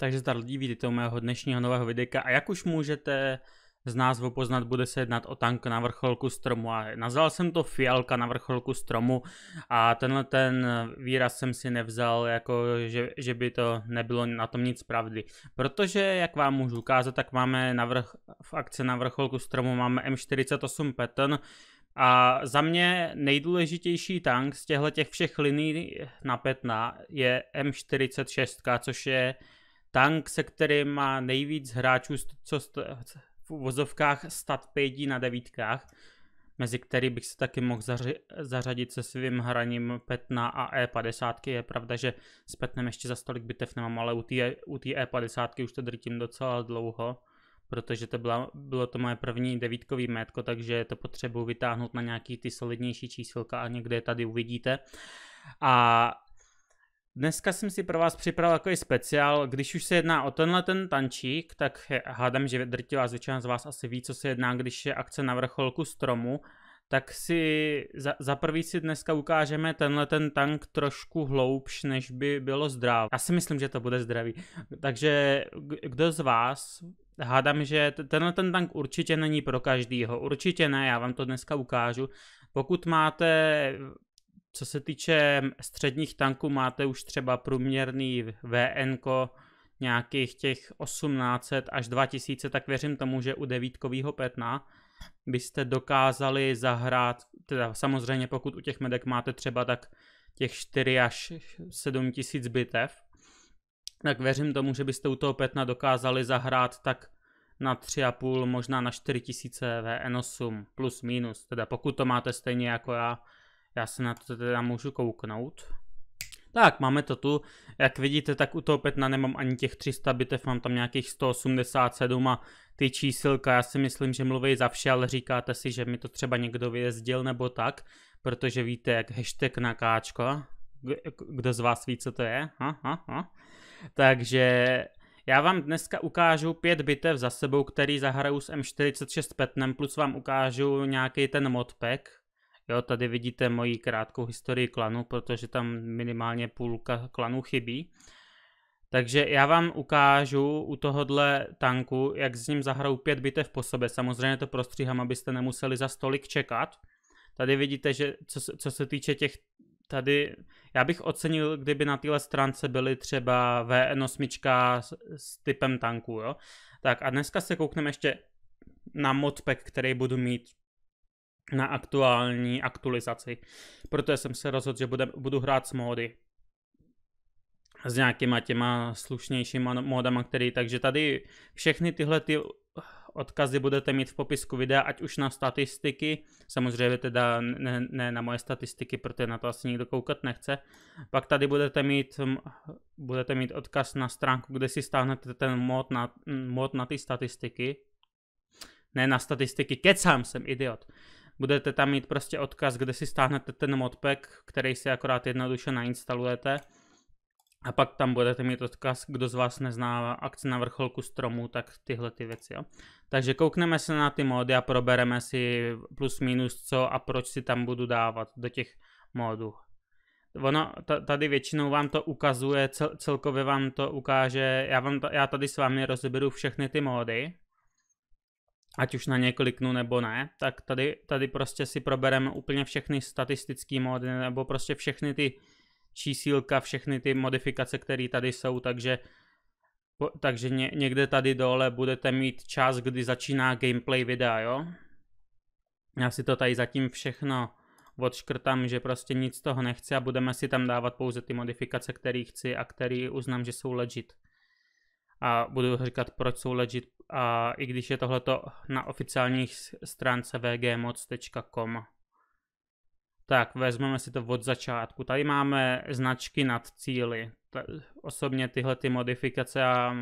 Takže zdar lidi, vítejte u mého dnešního nového videa a jak už můžete z názvu poznat, bude se jednat o tank na vrcholku stromu a nazval jsem to fialka na vrcholku stromu a tenhle ten výraz jsem si nevzal, jako že, že by to nebylo na tom nic pravdy. Protože, jak vám můžu ukázat, tak máme na vrch, v akci na vrcholku stromu máme M48 Patton, a za mě nejdůležitější tank z těchto těch všech liní na Petna je M46, což je tank, se kterým má nejvíc hráčů, co v uvozovkách stat pědí na devítkách, mezi který bych se taky mohl zaři- zařadit se svým hraním Petna a E50. Je pravda, že s Petnem ještě za stolik bitev nemám, ale u té e- u tý E50 už to drtím docela dlouho, protože to byla, bylo to moje první devítkový métko, takže to potřebuji vytáhnout na nějaký ty solidnější číselka a někde je tady uvidíte. A Dneska jsem si pro vás připravil takový speciál, když už se jedná o tenhle ten tančík, tak hádám, že drtivá většina z vás asi ví, co se jedná, když je akce na vrcholku stromu, tak si za, za prvý si dneska ukážeme tenhle ten tank trošku hloubš, než by bylo zdravý. Já si myslím, že to bude zdravý. Takže kdo z vás, hádám, že tenhle ten tank určitě není pro každýho, určitě ne, já vám to dneska ukážu. Pokud máte co se týče mm, středních tanků, máte už třeba průměrný VN nějakých těch 1800 až 2000, tak věřím tomu, že u devítkového petna byste dokázali zahrát, teda samozřejmě pokud u těch medek máte třeba tak těch 4 až 7 tisíc bitev, tak věřím tomu, že byste u toho petna dokázali zahrát tak na 3,5, možná na 4000 VN8 plus minus, teda pokud to máte stejně jako já, já se na to teda můžu kouknout. Tak, máme to tu. Jak vidíte, tak u toho Petna nemám ani těch 300 bitev, mám tam nějakých 187 a ty čísilka, já si myslím, že mluví za vše, ale říkáte si, že mi to třeba někdo vyjezdil nebo tak, protože víte, jak hashtag na káčko, kdo z vás ví, co to je. Ha, ha, ha. Takže já vám dneska ukážu pět bitev za sebou, který zahraju s M46 Petnem, plus vám ukážu nějaký ten modpack, Jo, tady vidíte moji krátkou historii klanu, protože tam minimálně půlka klanu chybí. Takže já vám ukážu u tohohle tanku, jak s ním zahrou pět bitev po sobě. Samozřejmě to prostříhám, abyste nemuseli za stolik čekat. Tady vidíte, že co, co se týče těch tady, já bych ocenil, kdyby na téhle stránce byly třeba VN8 s, s typem tanku, jo. Tak a dneska se koukneme ještě na modpack, který budu mít na aktuální aktualizaci. Proto jsem se rozhodl, že budem, budu hrát s módy. S nějakýma těma slušnějšíma no, módama, který, takže tady všechny tyhle ty odkazy budete mít v popisku videa, ať už na statistiky, samozřejmě teda ne, ne na moje statistiky, protože na to asi nikdo koukat nechce. Pak tady budete mít, budete mít odkaz na stránku, kde si stáhnete ten mod na, mod na ty statistiky. Ne na statistiky, kecám jsem, idiot. Budete tam mít prostě odkaz, kde si stáhnete ten modpack, který si akorát jednoduše nainstalujete. A pak tam budete mít odkaz, kdo z vás nezná akce na vrcholku stromu, tak tyhle ty věci. Jo. Takže koukneme se na ty mody a probereme si plus minus co a proč si tam budu dávat do těch modů. Ono tady většinou vám to ukazuje, cel, celkově vám to ukáže, já, vám to, já tady s vámi rozeberu všechny ty módy, ať už na ně kliknu nebo ne, tak tady, tady prostě si probereme úplně všechny statistické mody nebo prostě všechny ty čísílka, všechny ty modifikace, které tady jsou, takže takže ně, někde tady dole budete mít čas, kdy začíná gameplay videa, jo? Já si to tady zatím všechno odškrtám, že prostě nic toho nechci a budeme si tam dávat pouze ty modifikace, které chci a které uznám, že jsou legit a budu říkat, proč jsou legit, a i když je tohleto na oficiálních stránce vgmoc.com. Tak, vezmeme si to od začátku. Tady máme značky nad cíly. Ta, osobně tyhle ty modifikace a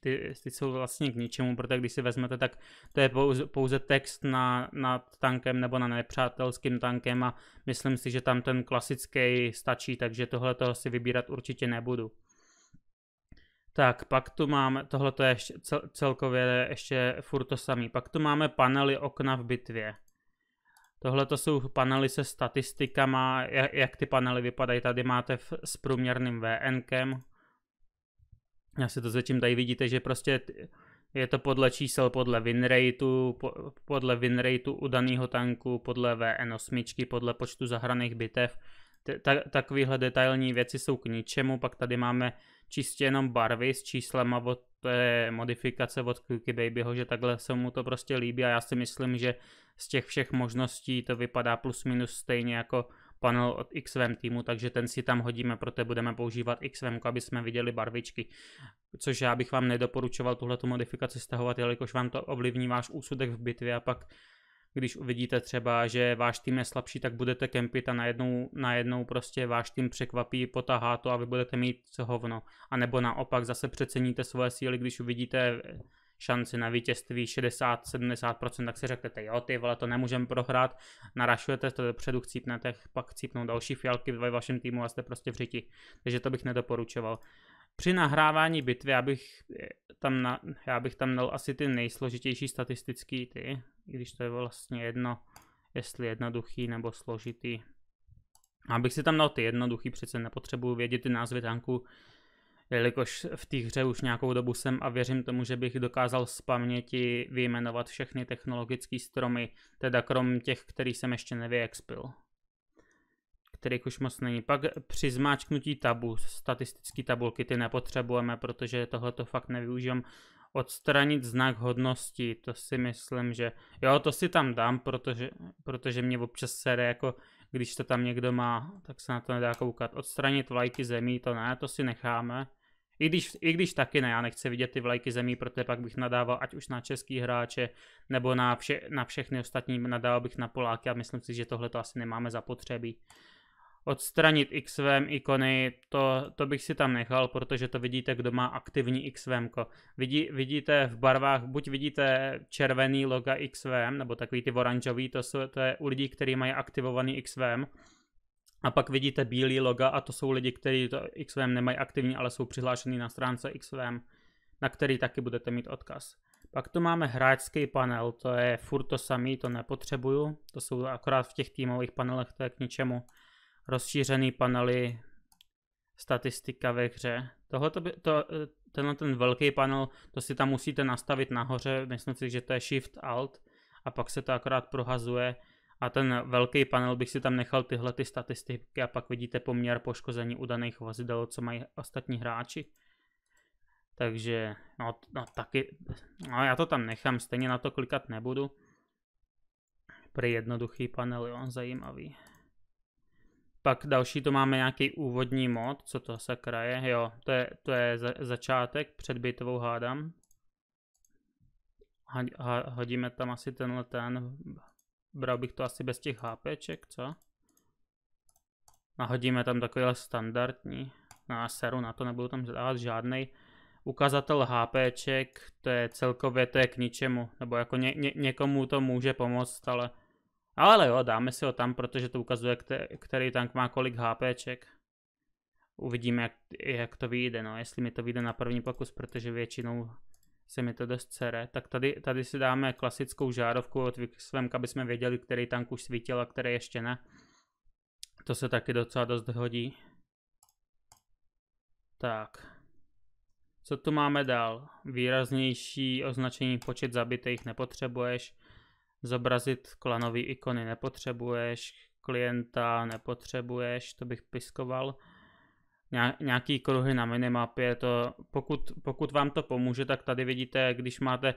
ty, ty jsou vlastně k ničemu, protože když si vezmete, tak to je pouze, pouze text na, nad tankem nebo na nepřátelským tankem a myslím si, že tam ten klasický stačí, takže tohle to si vybírat určitě nebudu. Tak, pak tu máme, tohle to je ještě, cel, celkově ještě furt to samý. Pak tu máme panely okna v bitvě. Tohle to jsou panely se statistikama, jak, jak ty panely vypadají. Tady máte v, s průměrným VNkem. Já si to zatím tady vidíte, že prostě je to podle čísel, podle winrateu, po, podle winrateu u daného tanku, podle VN8, podle počtu zahraných bitev. T- ta- takovýhle detailní věci jsou k ničemu. Pak tady máme čistě jenom barvy s a od té modifikace od Cookie Babyho, že takhle se mu to prostě líbí a já si myslím, že z těch všech možností to vypadá plus minus stejně jako panel od XVM týmu, takže ten si tam hodíme, proto budeme používat XVM, aby jsme viděli barvičky. Což já bych vám nedoporučoval tuhle modifikaci stahovat, jelikož vám to ovlivní váš úsudek v bitvě a pak když uvidíte třeba, že váš tým je slabší, tak budete kempit a najednou, najednou prostě váš tým překvapí, potahá to a vy budete mít co hovno. A nebo naopak zase přeceníte svoje síly, když uvidíte šanci na vítězství 60-70%, tak si řeknete, jo, ty vole, to nemůžeme prohrát, narašujete to dopředu, chcípnete, pak chcípnou další fialky ve vašem týmu a jste prostě v řiti. Takže to bych nedoporučoval. Při nahrávání bitvy, abych eh, tam na, já bych tam dal asi ty nejsložitější statistický ty, když to je vlastně jedno, jestli jednoduchý nebo složitý. Abych si tam dal ty jednoduchý, přece nepotřebuji vědět ty názvy tanků, jelikož v té hře už nějakou dobu jsem a věřím tomu, že bych dokázal z paměti vyjmenovat všechny technologické stromy, teda krom těch, který jsem ještě nevyexpil kterých už moc není. Pak při zmáčknutí tabu, statistické tabulky ty nepotřebujeme, protože tohle to fakt nevyužívám. Odstranit znak hodnosti, to si myslím, že jo, to si tam dám, protože, protože mě občas sere jako když to tam někdo má, tak se na to nedá koukat. Odstranit vlajky zemí, to ne, to si necháme. I když, I když taky ne, já nechci vidět ty vlajky zemí, protože pak bych nadával ať už na český hráče, nebo na, vše, na všechny ostatní, nadával bych na Poláky a myslím si, že tohle to asi nemáme zapotřebí. Odstranit XVM ikony, to, to bych si tam nechal, protože to vidíte, kdo má aktivní XVM. Vidí, vidíte v barvách, buď vidíte červený loga XVM, nebo takový ty oranžový, to, jsou, to je u lidí, kteří mají aktivovaný XVM. A pak vidíte bílý loga a to jsou lidi, kteří to XVM nemají aktivní, ale jsou přihlášený na stránce XVM, na který taky budete mít odkaz. Pak tu máme hráčský panel, to je furt to samý, to nepotřebuju, to jsou akorát v těch týmových panelech, to je k ničemu rozšířený panely statistika ve hře. Tohleto by, to, eh, tenhle ten velký panel, to si tam musíte nastavit nahoře, myslím si, že to je Shift Alt a pak se to akorát prohazuje a ten velký panel bych si tam nechal tyhle ty statistiky a pak vidíte poměr poškození u daných vozidel, co mají ostatní hráči. Takže, no, no taky, no já to tam nechám, stejně na to klikat nebudu. Pro jednoduchý panel, jo, zajímavý. Pak další to máme nějaký úvodní mod, co to se kraje. jo, to je, to je za, začátek, před bitvou hádám. Ha, ha, hodíme tam asi tenhle ten, bral bych to asi bez těch HPček, co? Nahodíme tam takovýhle standardní, na no seru na to nebudu tam dávat žádný Ukazatel HPček, to je celkově, to je k ničemu, nebo jako ně, ně, někomu to může pomoct, ale ale jo, dáme si ho tam, protože to ukazuje, který tank má kolik HPček. Uvidíme, jak, jak to vyjde, no, jestli mi to vyjde na první pokus, protože většinou se mi to dost cere. Tak tady, tady si dáme klasickou žárovku od Vixvemk, aby jsme věděli, který tank už svítil a který ještě ne. To se taky docela dost hodí. Tak. Co tu máme dál? Výraznější označení počet zabitých nepotřebuješ. Zobrazit klanové ikony nepotřebuješ, klienta nepotřebuješ, to bych piskoval. Nějaký kruhy na minimapě, to pokud, pokud vám to pomůže, tak tady vidíte, když máte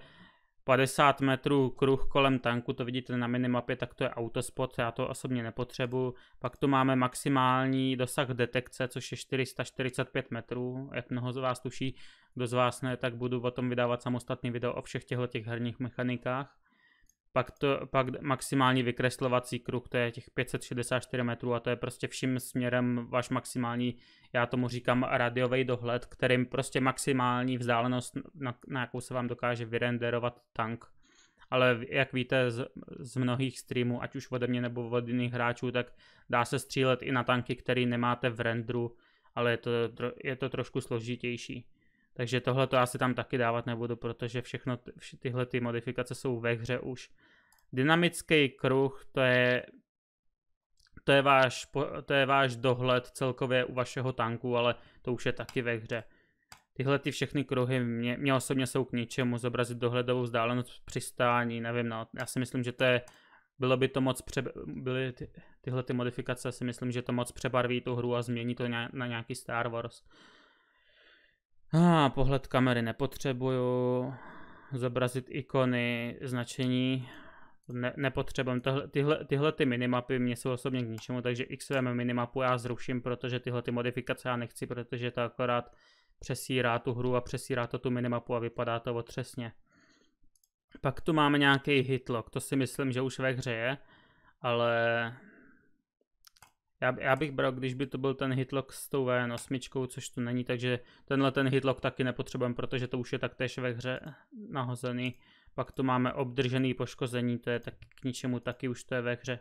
50 metrů kruh kolem tanku, to vidíte na minimapě, tak to je autospot, já to osobně nepotřebuju. Pak tu máme maximální dosah detekce, což je 445 metrů, jak mnoho z vás tuší. Kdo z vás ne, tak budu o tom vydávat samostatný video o všech těchto těch herních mechanikách pak, to, pak maximální vykreslovací kruh, to je těch 564 metrů a to je prostě vším směrem váš maximální, já tomu říkám radiový dohled, kterým prostě maximální vzdálenost, na, na jakou se vám dokáže vyrenderovat tank. Ale jak víte z, z mnohých streamů, ať už ode mě nebo od jiných hráčů, tak dá se střílet i na tanky, který nemáte v renderu, ale je to, je to trošku složitější. Takže tohle to asi tam taky dávat nebudu, protože všechno vš, tyhle ty modifikace jsou ve hře už. Dynamický kruh, to je, to je, váš, to je váš dohled celkově u vašeho tanku, ale to už je taky ve hře. Tyhle ty všechny kruhy mě, mě osobně jsou k ničemu, zobrazit dohledovou vzdálenost přistání, nevím, no, já si myslím, že to je, bylo by to moc, pře, byly ty, tyhle ty modifikace, si myslím, že to moc přebarví tu hru a změní to na, na nějaký Star Wars. A ah, pohled kamery nepotřebuju, zobrazit ikony, značení, ne, nepotřebujeme. Tohle, tyhle, tyhle ty minimapy mě jsou osobně k ničemu, takže XVM minimapu já zruším, protože tyhle ty modifikace já nechci, protože to akorát přesírá tu hru a přesírá to tu minimapu a vypadá to otřesně. Pak tu máme nějaký hitlock, to si myslím, že už ve hře je, ale já, já bych bral, když by to byl ten hitlock s tou VN8, což tu není, takže tenhle ten hitlock taky nepotřebujeme, protože to už je taktéž ve hře nahozený. Pak tu máme obdržený poškození, to je tak k ničemu taky, už to je ve hře.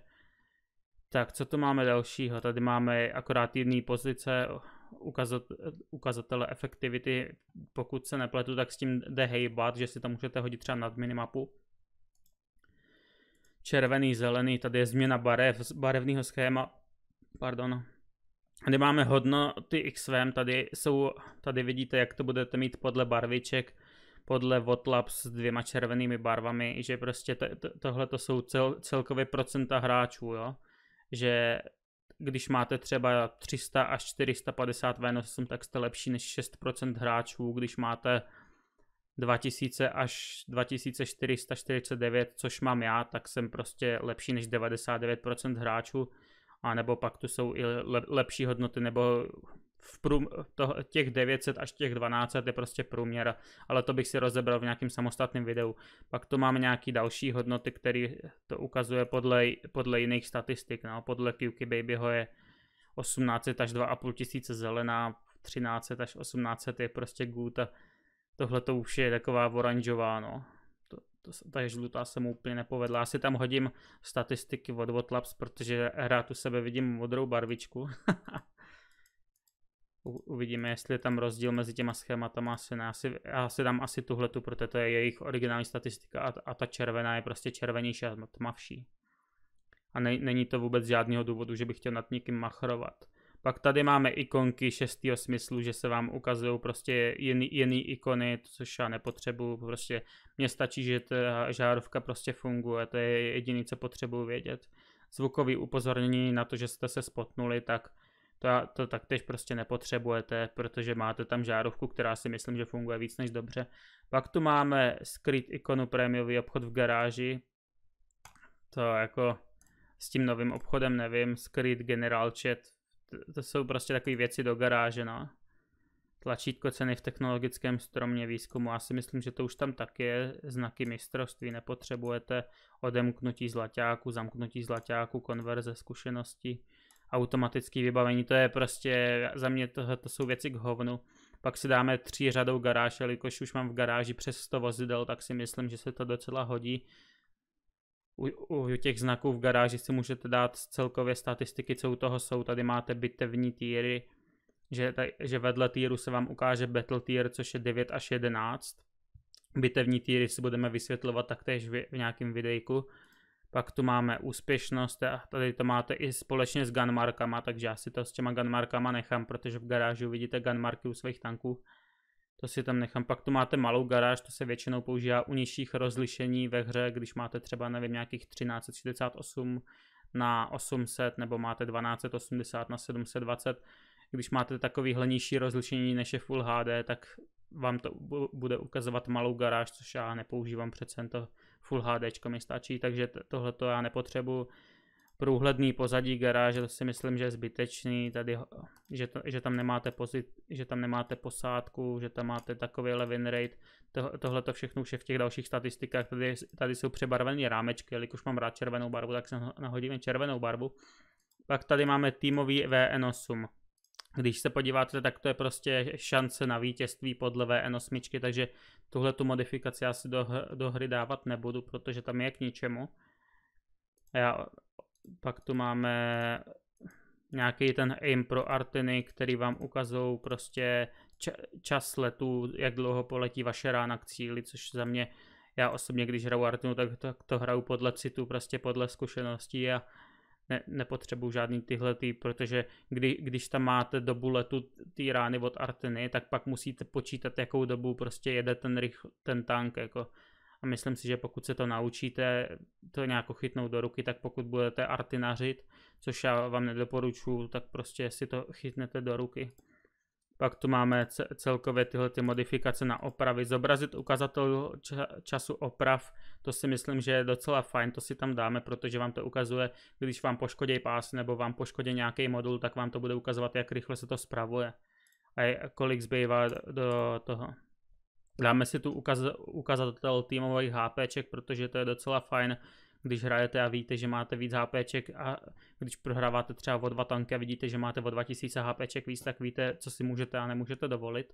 Tak, co tu máme dalšího? Tady máme akorát jedný pozice, ukazat, ukazatele efektivity. Pokud se nepletu, tak s tím jde hejbat, že si tam můžete hodit třeba nad minimapu. Červený, zelený, tady je změna barev, barevného schéma. Pardon. Tady máme hodnoty XVM, tady jsou, tady vidíte, jak to budete mít podle barviček podle Votlab s dvěma červenými barvami, že prostě to, to, tohle to jsou cel, celkově procenta hráčů, jo? že když máte třeba 300 až 450 Venus, 8 tak jste lepší než 6% hráčů, když máte 2000 až 2449, což mám já, tak jsem prostě lepší než 99% hráčů, a nebo pak tu jsou i lepší hodnoty, nebo v prům, to, těch 900 až těch 1200 je prostě průměr, ale to bych si rozebral v nějakém samostatném videu. Pak tu máme nějaký další hodnoty, který to ukazuje podle, podle jiných statistik. No. Podle QK Babyho je 1800 až 2,5 tisíce zelená, 1300 až 1800 je prostě good a tohle to už je taková oranžová, no. To, to, ta žlutá se mu úplně nepovedla. Asi tam hodím statistiky od Watlabs, protože rád u sebe vidím modrou barvičku. Uvidíme, jestli je tam rozdíl mezi těma schématama. Asi ne. Asi, já si dám asi tuhletu, protože to je jejich originální statistika a, a ta červená je prostě červenější a tmavší. A ne, není to vůbec žádného důvodu, že bych chtěl nad někým machrovat. Pak tady máme ikonky šestého smyslu, že se vám ukazují prostě jiný, jiný ikony, což já nepotřebuju, prostě mně stačí, že ta žárovka prostě funguje, to je jediné, co potřebuju vědět. Zvukový upozornění na to, že jste se spotnuli, tak to, to taktéž prostě nepotřebujete, protože máte tam žárovku, která si myslím, že funguje víc než dobře. Pak tu máme skryt ikonu prémiový obchod v garáži. To jako s tím novým obchodem nevím, skryt general chat. To, to jsou prostě takové věci do garáže, no. Tlačítko ceny v technologickém stromě výzkumu. Já si myslím, že to už tam tak je. Znaky mistrovství nepotřebujete. Odemknutí zlaťáku, zamknutí zlaťáku, konverze zkušenosti automatické vybavení, to je prostě, za mě to, to jsou věci k hovnu. Pak si dáme tří řadou garáž, jelikož už mám v garáži přes 100 vozidel, tak si myslím, že se to docela hodí. U, u těch znaků v garáži si můžete dát celkově statistiky, co u toho jsou. Tady máte bitevní týry, že, že vedle týru se vám ukáže battle tier, což je 9 až 11. Bitevní týry si budeme vysvětlovat taktéž v, v nějakém videjku. Pak tu máme úspěšnost a tady to máte i společně s gunmarkama, takže já si to s těma gunmarkama nechám, protože v garáži uvidíte gunmarky u svých tanků. To si tam nechám. Pak tu máte malou garáž, to se většinou používá u nižších rozlišení ve hře, když máte třeba, nevím, nějakých 1368 na 800 nebo máte 1280 na 720. Když máte takovýhle nižší rozlišení než je Full HD, tak vám to bude ukazovat malou garáž, což já nepoužívám, přece to Full HD mi stačí, takže tohle to já nepotřebuji. Průhledný pozadí garáže, to si myslím, že je zbytečný, tady, že, to, že, tam nemáte pozit, že tam nemáte posádku, že tam máte takový win rate, to, tohle to všechno už je v těch dalších statistikách, tady, tady jsou přebarvené rámečky, jelikož mám rád červenou barvu, tak se nahodíme červenou barvu. Pak tady máme týmový VN8, když se podíváte, tak to je prostě šance na vítězství podle VN8, takže tuhle tu modifikaci já si do, do hry dávat nebudu, protože tam je k ničemu. A já, pak tu máme nějaký ten aim pro arteny, který vám ukazují prostě čas letu, jak dlouho poletí vaše rána k cíli, což za mě, já osobně, když hraju artenu, tak to, to hraju podle citu, prostě podle zkušeností a ne, nepotřebuju žádný tyhle, ty, protože kdy, když tam máte dobu letu ty rány od arteny, tak pak musíte počítat, jakou dobu prostě jede ten, rychl, ten tank. Jako. A myslím si, že pokud se to naučíte, to nějak chytnout do ruky, tak pokud budete artinařit, což já vám nedoporučuju, tak prostě si to chytnete do ruky. Pak tu máme celkově tyhle ty modifikace na opravy. Zobrazit ukazatel času oprav, to si myslím, že je docela fajn, to si tam dáme, protože vám to ukazuje, když vám poškodí pás nebo vám poškodí nějaký modul, tak vám to bude ukazovat, jak rychle se to spravuje a kolik zbývá do toho. Dáme si tu ukaz, ukazatel týmových HPček, protože to je docela fajn když hrajete a víte, že máte víc HPček a když prohráváte třeba o dva tanky a vidíte, že máte o 2000 HPček víc, tak víte, co si můžete a nemůžete dovolit.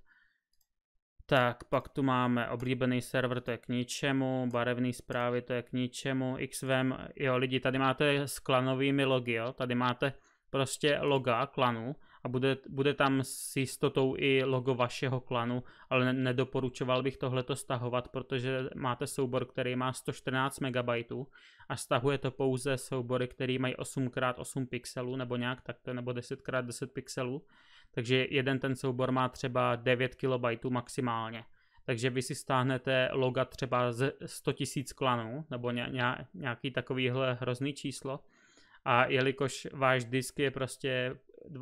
Tak pak tu máme oblíbený server, to je k ničemu, barevné zprávy, to je k ničemu, XVM, jo lidi, tady máte s klanovými logy, jo, tady máte prostě loga klanu a bude, bude tam s jistotou i logo vašeho klanu, ale nedoporučoval bych tohleto stahovat, protože máte soubor, který má 114 MB a stahuje to pouze soubory, které mají 8x8 pixelů nebo nějak takto, nebo 10x10 pixelů, takže jeden ten soubor má třeba 9 KB maximálně. Takže vy si stáhnete loga třeba z 100 000 klanů nebo nějaký takovýhle hrozný číslo a jelikož váš disk je prostě,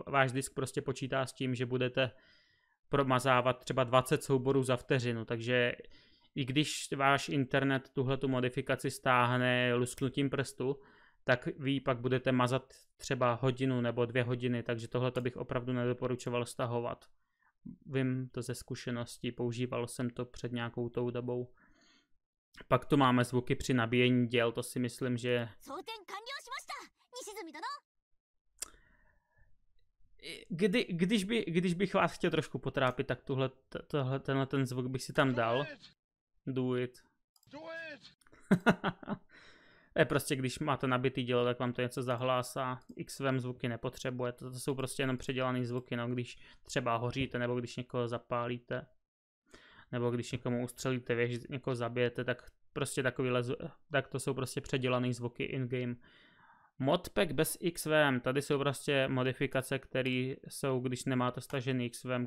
váš disk prostě počítá s tím, že budete promazávat třeba 20 souborů za vteřinu, takže i když váš internet tuhle tu modifikaci stáhne lusknutím prstu, tak vy pak budete mazat třeba hodinu nebo dvě hodiny, takže tohle bych opravdu nedoporučoval stahovat. Vím to ze zkušeností, používal jsem to před nějakou tou dobou. Pak tu máme zvuky při nabíjení děl, to si myslím, že No. Kdy, když, by, když bych vás chtěl trošku potrápit, tak tuhle, tohle, tenhle ten zvuk bych si tam dal. Do it. Do it. je prostě, když máte nabitý dílo, tak vám to něco zahlásá. XVM zvuky nepotřebuje, to, to jsou prostě jenom předělané zvuky, no, když třeba hoříte, nebo když někoho zapálíte, nebo když někomu ustřelíte věž, někoho zabijete, tak prostě takovýhle, tak to jsou prostě předělané zvuky in-game. Modpack bez XVM, tady jsou prostě modifikace, které jsou, když nemáte stažený XVM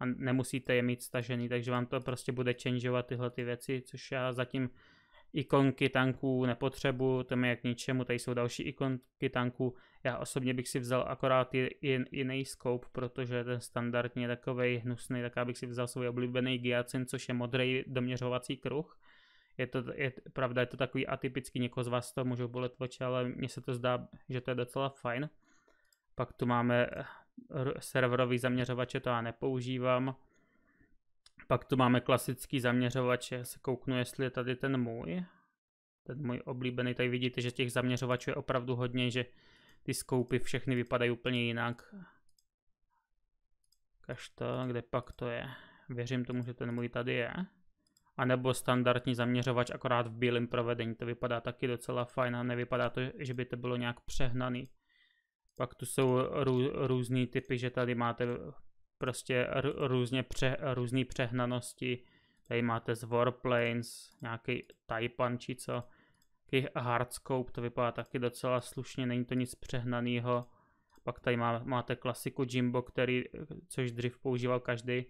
a nemusíte je mít stažený, takže vám to prostě bude changeovat tyhle ty věci, což já zatím ikonky tanků nepotřebuju, to mi je k ničemu, tady jsou další ikonky tanků, já osobně bych si vzal akorát jiný scope, protože ten standardně je takovej hnusný, tak já bych si vzal svůj oblíbený Giacin, což je modrý doměřovací kruh, je to, je, pravda, je to takový atypický, někoho z vás to můžou bolet oči, ale mně se to zdá, že to je docela fajn. Pak tu máme eh, serverový zaměřovače, to já nepoužívám. Pak tu máme klasický zaměřovač, já se kouknu, jestli je tady ten můj. Ten můj oblíbený, tady vidíte, že těch zaměřovačů je opravdu hodně, že ty skoupy všechny vypadají úplně jinak. Kaž to, kde pak to je? Věřím tomu, že ten můj tady je anebo standardní zaměřovač akorát v bílém provedení. To vypadá taky docela fajn a nevypadá to, že by to bylo nějak přehnaný. Pak tu jsou rů, různý typy, že tady máte prostě různě pře, různý přehnanosti. Tady máte z Warplanes, nějaký Taipan či co. Taky Hardscope, to vypadá taky docela slušně, není to nic přehnaného. Pak tady má, máte klasiku Jimbo, který, což dřív používal každý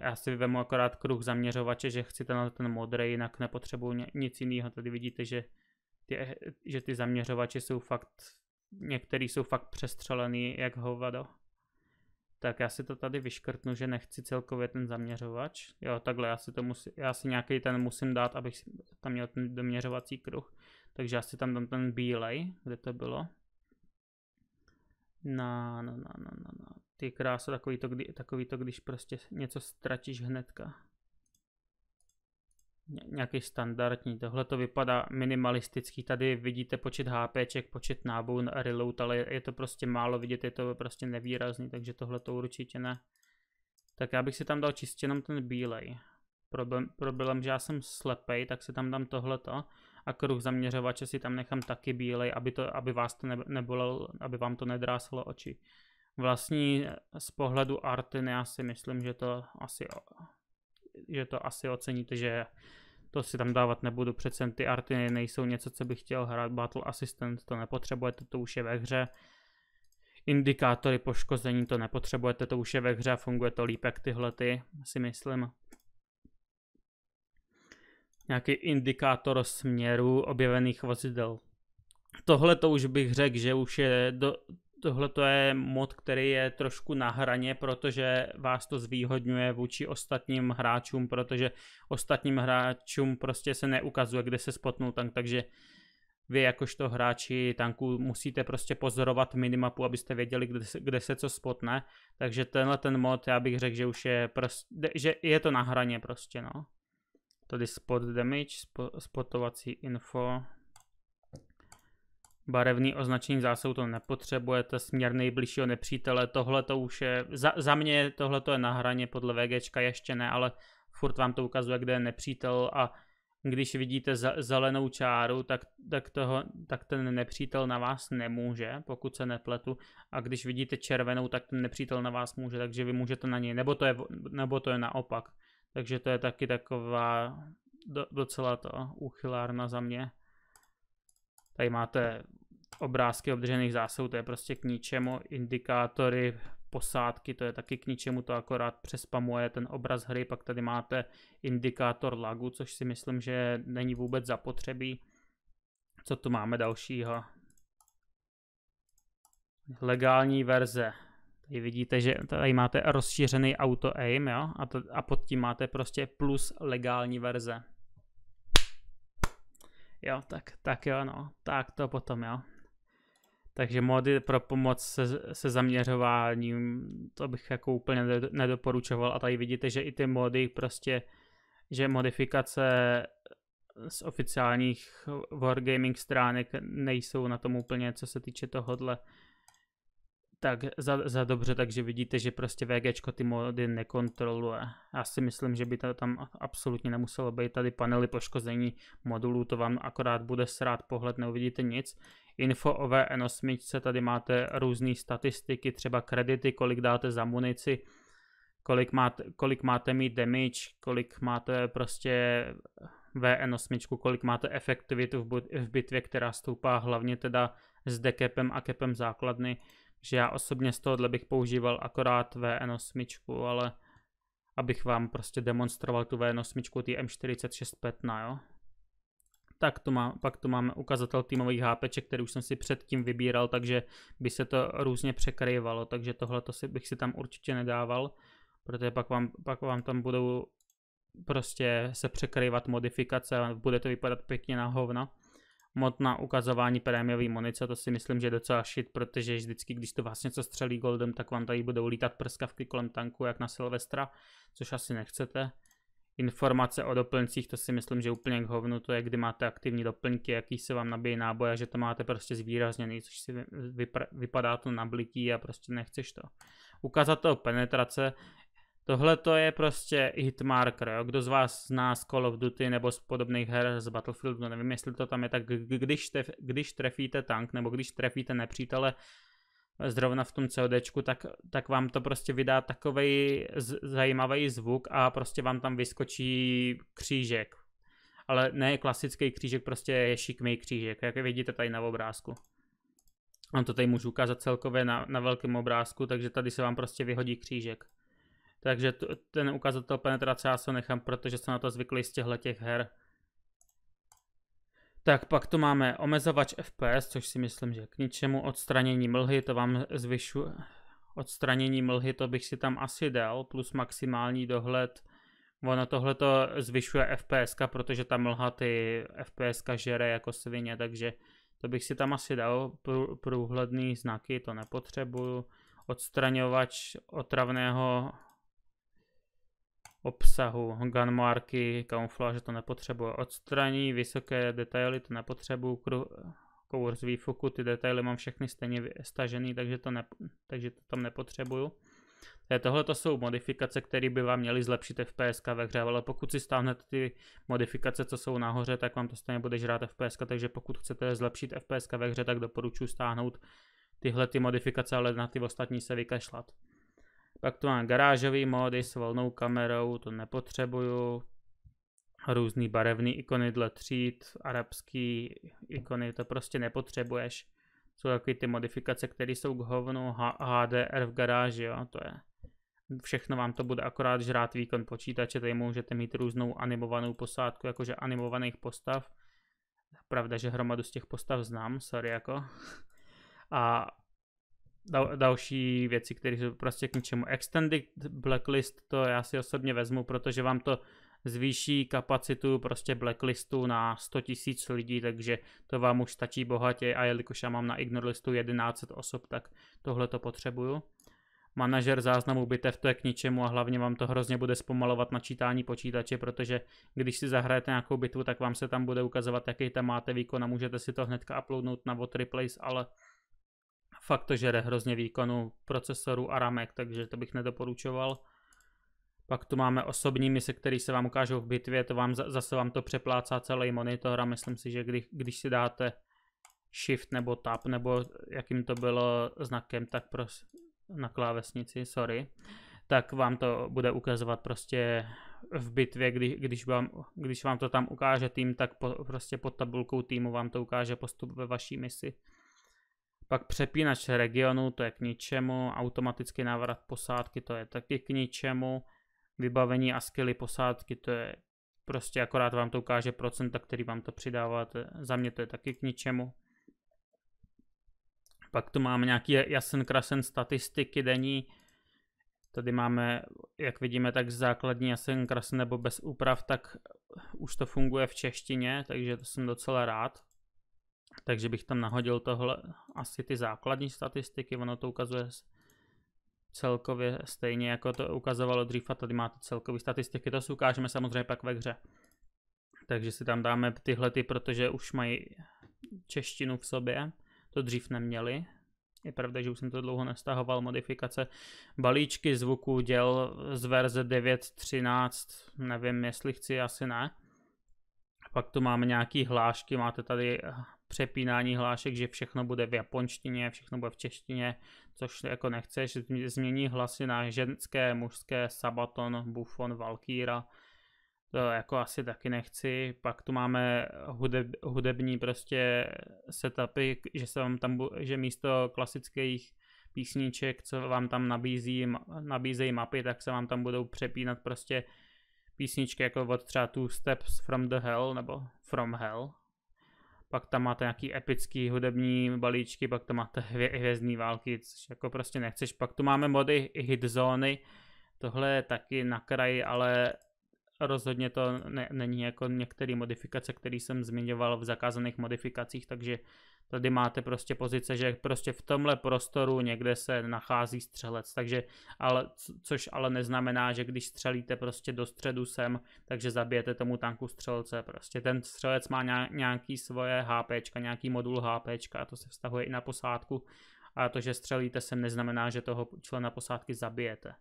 já si vemu akorát kruh zaměřovače, že chci ten, ten modrý, jinak nepotřebuji nic jiného. Tady vidíte, že ty, že ty zaměřovače jsou fakt, některý jsou fakt přestřelený jak hovado. Tak já si to tady vyškrtnu, že nechci celkově ten zaměřovač. Jo, takhle, já si, to musí, já si nějaký ten musím dát, abych tam měl ten doměřovací kruh. Takže já si tam dám ten bílej, kde to bylo. Na, na, na, na, na, na. Ty krásu, takový to, kdy, takový to, když prostě něco ztratíš hnedka. Ně, nějaký standardní, tohle to vypadá minimalistický, tady vidíte počet HPček, počet nábojů na reload, ale je, to prostě málo vidět, je to prostě nevýrazný, takže tohle to určitě ne. Tak já bych si tam dal čistě jenom ten bílej. Problém, problém, že já jsem slepej, tak si tam dám tohleto a kruh zaměřovače si tam nechám taky bílej, aby, to, aby vás to ne, nebolel, aby vám to nedráslo oči vlastní eh, z pohledu Artin, já si myslím, že to asi, že to asi oceníte, že to si tam dávat nebudu, přece ty Artiny nejsou něco, co bych chtěl hrát, Battle Assistant to nepotřebujete, to už je ve hře. Indikátory poškození to nepotřebujete, to už je ve hře a funguje to líp jak tyhle ty, si myslím nějaký indikátor směru objevených vozidel. Tohle to už bych řekl, že už je do, tohle je mod, který je trošku na hraně, protože vás to zvýhodňuje vůči ostatním hráčům, protože ostatním hráčům prostě se neukazuje, kde se spotnou tank, takže vy jakožto hráči tanku musíte prostě pozorovat minimapu, abyste věděli, kde se, kde se co spotne. Takže tenhle ten mod, já bych řekl, že už je prostě, že je to na hraně prostě, no. Tady spot damage, spo, spotovací info, barevný označení zásahu to nepotřebujete, směr nejbližšího nepřítele, tohle to už je, za, za mě tohle to je na hraně, podle VGčka ještě ne, ale furt vám to ukazuje, kde je nepřítel a když vidíte zelenou čáru, tak, tak, toho, tak ten nepřítel na vás nemůže, pokud se nepletu. A když vidíte červenou, tak ten nepřítel na vás může, takže vy můžete na něj. Nebo to je, nebo to je naopak. Takže to je taky taková do, docela to uchylárna za mě. Tady máte obrázky obdržených zásahů, to je prostě k ničemu, indikátory, posádky, to je taky k ničemu, to akorát přespamuje ten obraz hry, pak tady máte indikátor lagu, což si myslím, že není vůbec zapotřebí. Co tu máme dalšího? Legální verze. Tady vidíte, že tady máte rozšířený auto aim, jo? A, to, a pod tím máte prostě plus legální verze. Jo, tak, tak jo, no. Tak to potom, jo. Takže mody pro pomoc se, se zaměřováním, to bych jako úplně nedoporučoval. A tady vidíte, že i ty mody prostě, že modifikace z oficiálních Wargaming stránek nejsou na tom úplně, co se týče tohodle tak za, za dobře, takže vidíte, že prostě VG ty mody nekontroluje. Já si myslím, že by to tam absolutně nemuselo být tady panely poškození modulů, to vám akorát bude srát pohled, neuvidíte nic. Info o VN8, tady máte různé statistiky, třeba kredity, kolik dáte za munici, kolik máte, kolik máte mít damage, kolik máte prostě VN8, kolik máte efektivitu v, v bitvě, která stoupá hlavně teda s dekepem a kepem základny že já osobně z tohohle bych používal akorát VN8, ale abych vám prostě demonstroval tu VN8, ty M4615, no jo. Tak to má, pak tu máme ukazatel týmových HP, který už jsem si předtím vybíral, takže by se to různě překrývalo, takže tohle bych si tam určitě nedával, protože pak vám, pak vám tam budou prostě se překrývat modifikace a bude to vypadat pěkně na hovna mod na ukazování prémiový munice, to si myslím, že je docela šit, protože vždycky, když to vás něco střelí goldem, tak vám tady budou lítat prskavky kolem tanku, jak na Silvestra, což asi nechcete. Informace o doplňcích, to si myslím, že úplně k hovnu, to je, kdy máte aktivní doplňky, jaký se vám nabije náboj a že to máte prostě zvýrazněný, což si vypadá to na blití a prostě nechceš to. Ukazatel penetrace, Tohle to je prostě hitmarker, jo? kdo z vás zná z Call of Duty nebo z podobných her z Battlefieldu, no nevím jestli to tam je, tak když, tef, když trefíte tank nebo když trefíte nepřítele eh, zrovna v tom CODčku, tak, tak vám to prostě vydá takový zajímavý zvuk a prostě vám tam vyskočí křížek. Ale ne klasický křížek, prostě je šikmý křížek, jak vidíte tady na obrázku. A to tady můžu ukázat celkově na, na velkém obrázku, takže tady se vám prostě vyhodí křížek. Takže ten ukazatel penetrace já se nechám, protože jsem na to zvyklý z těchto těch her. Tak pak tu máme omezovač FPS, což si myslím, že k ničemu. Odstranění mlhy, to vám zvyšuje. Odstranění mlhy, to bych si tam asi dal, plus maximální dohled. Ono tohle to zvyšuje FPS, protože ta mlha ty FPS žere jako svině, takže to bych si tam asi dal. Průhledný znaky to nepotřebuju. Odstraňovač otravného obsahu, gunmarky, kamufláže to nepotřebuje, odstraní, vysoké detaily to nepotřebuju, kouř z výfuku, ty detaily mám všechny stejně stažený, takže to, ne, takže to tam nepotřebuju. E, tohle to jsou modifikace, které by vám měly zlepšit FPS ve hře, ale pokud si stáhnete ty modifikace, co jsou nahoře, tak vám to stejně bude žrát FPS, takže pokud chcete zlepšit FPS ve hře, tak doporučuji stáhnout tyhle ty modifikace, ale na ty ostatní se vykašlat. Pak tu mám garážový módy s volnou kamerou, to nepotřebuju. Různý barevný ikony dle tříd, arabský ikony, to prostě nepotřebuješ. Jsou takový ty modifikace, které jsou k hovnu H- HDR v garáži, jo, to je. Všechno vám to bude akorát žrát výkon počítače, tady můžete mít různou animovanou posádku, jakože animovaných postav. Pravda, že hromadu z těch postav znám, sorry jako. A dal, další věci, které jsou prostě k ničemu. Extended blacklist to já si osobně vezmu, protože vám to zvýší kapacitu prostě blacklistu na 100 tisíc lidí, takže to vám už stačí bohatě a jelikož já mám na ignore listu 11 osob, tak tohle to potřebuju. Manažer záznamů bitev to je k ničemu a hlavně vám to hrozně bude zpomalovat načítání počítače, protože když si zahrajete nějakou bitvu, tak vám se tam bude ukazovat, jaký tam máte výkon a můžete si to hnedka uploadnout na What ale fakt to žere hrozně výkonu procesoru a ramek, takže to bych nedoporučoval. Pak tu máme osobní mise, které se vám ukážou v bitvě, to vám zase vám to přeplácá celý monitor a myslím si, že když, když si dáte shift nebo tab nebo jakým to bylo znakem, tak pros, na klávesnici, sorry, tak vám to bude ukazovat prostě v bitvě, kdy, když, vám, když vám to tam ukáže tým, tak po, prostě pod tabulkou týmu vám to ukáže postup ve vaší misi. Pak přepínač regionu, to je k ničemu, automatický návrat posádky, to je taky k ničemu, vybavení a skilly posádky, to je prostě akorát vám to ukáže procenta, který vám to přidáváte, za mě to je taky k ničemu. Pak tu máme nějaký jasen krasen statistiky denní, Tady máme, jak vidíme, tak základní jasen krasen nebo bez úprav, tak už to funguje v češtině, takže to jsem docela rád. Takže bych tam nahodil tohle, asi ty základní statistiky, ono to ukazuje celkově stejně, jako to ukazovalo dřív a tady máte celkové statistiky, to si ukážeme samozřejmě pak ve hře. Takže si tam dáme tyhle, ty, protože už mají češtinu v sobě, to dřív neměli. Je pravda, že už jsem to dlouho nestahoval, modifikace balíčky zvuku děl z verze 9.13, nevím jestli chci, asi ne. Pak tu máme nějaký hlášky, máte tady eh, přepínání hlášek, že všechno bude v japonštině, všechno bude v češtině, což jako nechceš, změní hlasy na ženské, mužské, sabaton, bufon, valkýra, to jako asi taky nechci. Pak tu máme hudeb, hudební prostě setupy, že, se vám tam, že místo klasických písniček, co vám tam nabízí, nabízejí mapy, tak se vám tam budou přepínat prostě písničky jako od třeba Two Steps from the Hell nebo From Hell, pak tam máte nějaký epický hudební balíčky, pak tam máte hvě, hvězdní války, což jako prostě nechceš. Pak tu máme mody hit zóny, tohle je taky na kraji, ale rozhodně to ne, není jako některé modifikace, které jsem zmiňoval v zakázaných modifikacích, takže tady máte prostě pozice, že prostě v tomhle prostoru někde se nachází střelec, takže, ale, což ale neznamená, že když střelíte prostě do středu sem, takže zabijete tomu tanku střelce, prostě ten střelec má nějaký svoje HP, nějaký modul HP, a to se vztahuje i na posádku, a to, že střelíte sem, neznamená, že toho člena posádky zabijete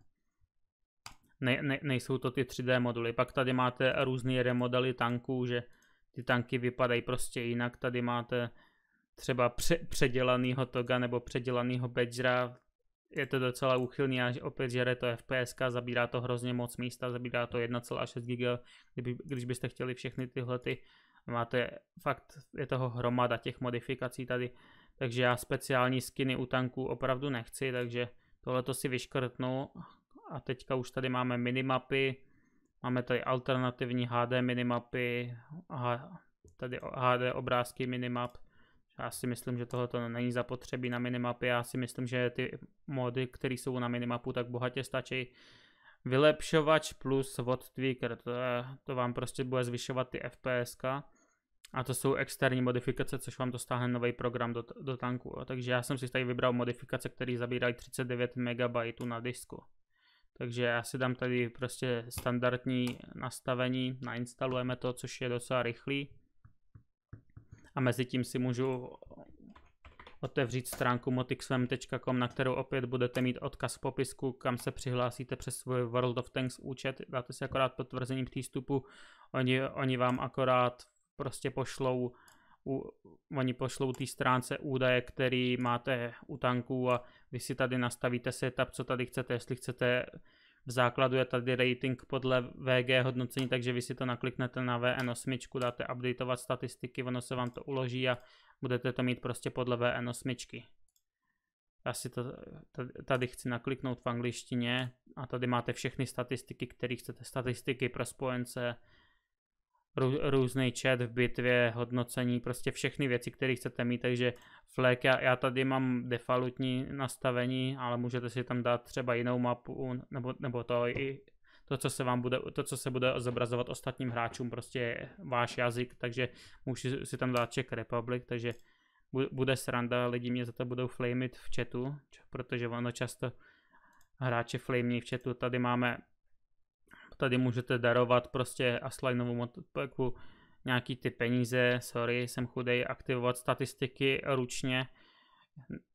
ne, ne, nejsou to ty 3D moduly. Pak tady máte různé remodely tanků, že ty tanky vypadají prostě jinak. Tady máte třeba pře, předělanýho Toga nebo předělanýho Badgera. Je to docela úchylný a opět žere to FPS, zabírá to hrozně moc místa, zabírá to 1,6 GB, kdyby, když byste chtěli všechny tyhle ty máte fakt, je toho hromada těch modifikací tady, takže já speciální skiny u tanků opravdu nechci, takže tohle to si vyškrtnu a teďka už tady máme minimapy, máme tady alternativní HD minimapy, aha, tady HD obrázky minimap. Já si myslím, že tohle to není zapotřebí na minimapy, já si myslím, že ty mody, které jsou na minimapu, tak bohatě stačí vylepšovač plus VOD tweaker, to, je, to vám prostě bude zvyšovat ty FPS. A to jsou externí modifikace, což vám dostáhne nový program do, do tanku. Takže já jsem si tady vybral modifikace, které zabírají 39 MB na disku. Takže já si dám tady prostě standardní nastavení, nainstalujeme to, což je docela rychlý. A mezi tím si můžu otevřít stránku motixvem.com, na kterou opět budete mít odkaz v popisku, kam se přihlásíte přes svůj World of Tanks účet, dáte si akorát potvrzení přístupu, oni, oni vám akorát prostě pošlou u, oni pošlou té stránce údaje, který máte u tanků a vy si tady nastavíte setup, co tady chcete, jestli chcete v základu je tady rating podle VG hodnocení, takže vy si to nakliknete na VN8, dáte updateovat statistiky, ono se vám to uloží a budete to mít prostě podle VN8. Já si to tady chci nakliknout v angličtině a tady máte všechny statistiky, které chcete. Statistiky pro spojence, různý chat v bitvě, hodnocení, prostě všechny věci, které chcete mít, takže flag, já, já tady mám defaultní nastavení, ale můžete si tam dát třeba jinou mapu, nebo, nebo to i to, co se vám bude, to, co se bude zobrazovat ostatním hráčům, prostě je váš jazyk, takže můžu si tam dát Czech Republic, takže bude sranda, lidi mě za to budou flamit v chatu, protože ono často hráče flamějí v chatu, tady máme tady můžete darovat prostě Aslinovu motopeku jako nějaký ty peníze, sorry, jsem chudej, aktivovat statistiky ručně,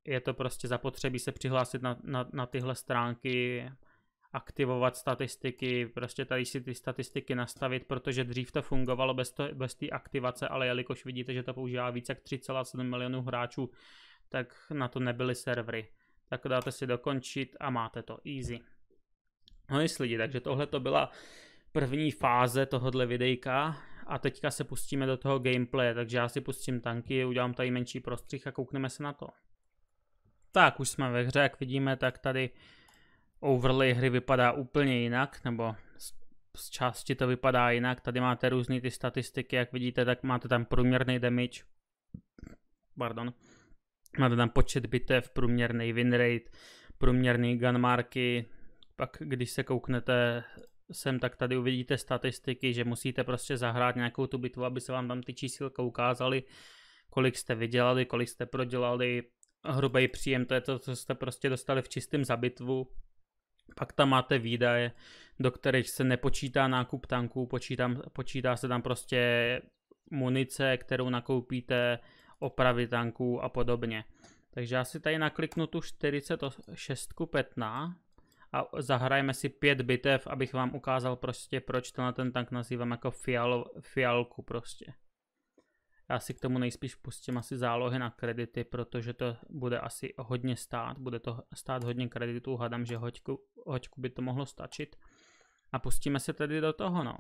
je to prostě zapotřebí se přihlásit na, na, na tyhle stránky, aktivovat statistiky, prostě tady si ty statistiky nastavit, protože dřív to fungovalo bez, to, bez té aktivace, ale jelikož vidíte, že to používá více jak 3,7 milionů hráčů, tak na to nebyly servery. Tak dáte si dokončit a máte to easy. No Honest lidi, takže tohle to byla první fáze tohohle videjka a teďka se pustíme do toho gameplay, takže já si pustím tanky, udělám tady menší prostřih a koukneme se na to. Tak, už jsme ve hře, jak vidíme, tak tady overlay hry vypadá úplně jinak, nebo z části to vypadá jinak. Tady máte různé ty statistiky, jak vidíte, tak máte tam průměrný damage. Pardon. Máte tam počet bitev, průměrný win rate, průměrný gun marky, pak když se kouknete sem, tak tady uvidíte statistiky, že musíte prostě zahrát nějakou tu bitvu, aby se vám tam ty čísilka ukázaly, kolik jste vydělali, kolik jste prodělali, hrubý příjem, to je to, co jste prostě dostali v čistém za bitvu. Pak tam máte výdaje, do kterých se nepočítá nákup tanků, počítám, počítá se tam prostě munice, kterou nakoupíte, opravy tanků a podobně. Takže já si tady nakliknu tu 46.15 a zahrajeme si pět bitev, abych vám ukázal prostě, proč to na ten tank nazývám jako fial, fialku prostě. Já si k tomu nejspíš pustím asi zálohy na kredity, protože to bude asi hodně stát. Bude to stát hodně kreditů, hádám, že hoďku, hoďku by to mohlo stačit. A pustíme se tedy do toho, no.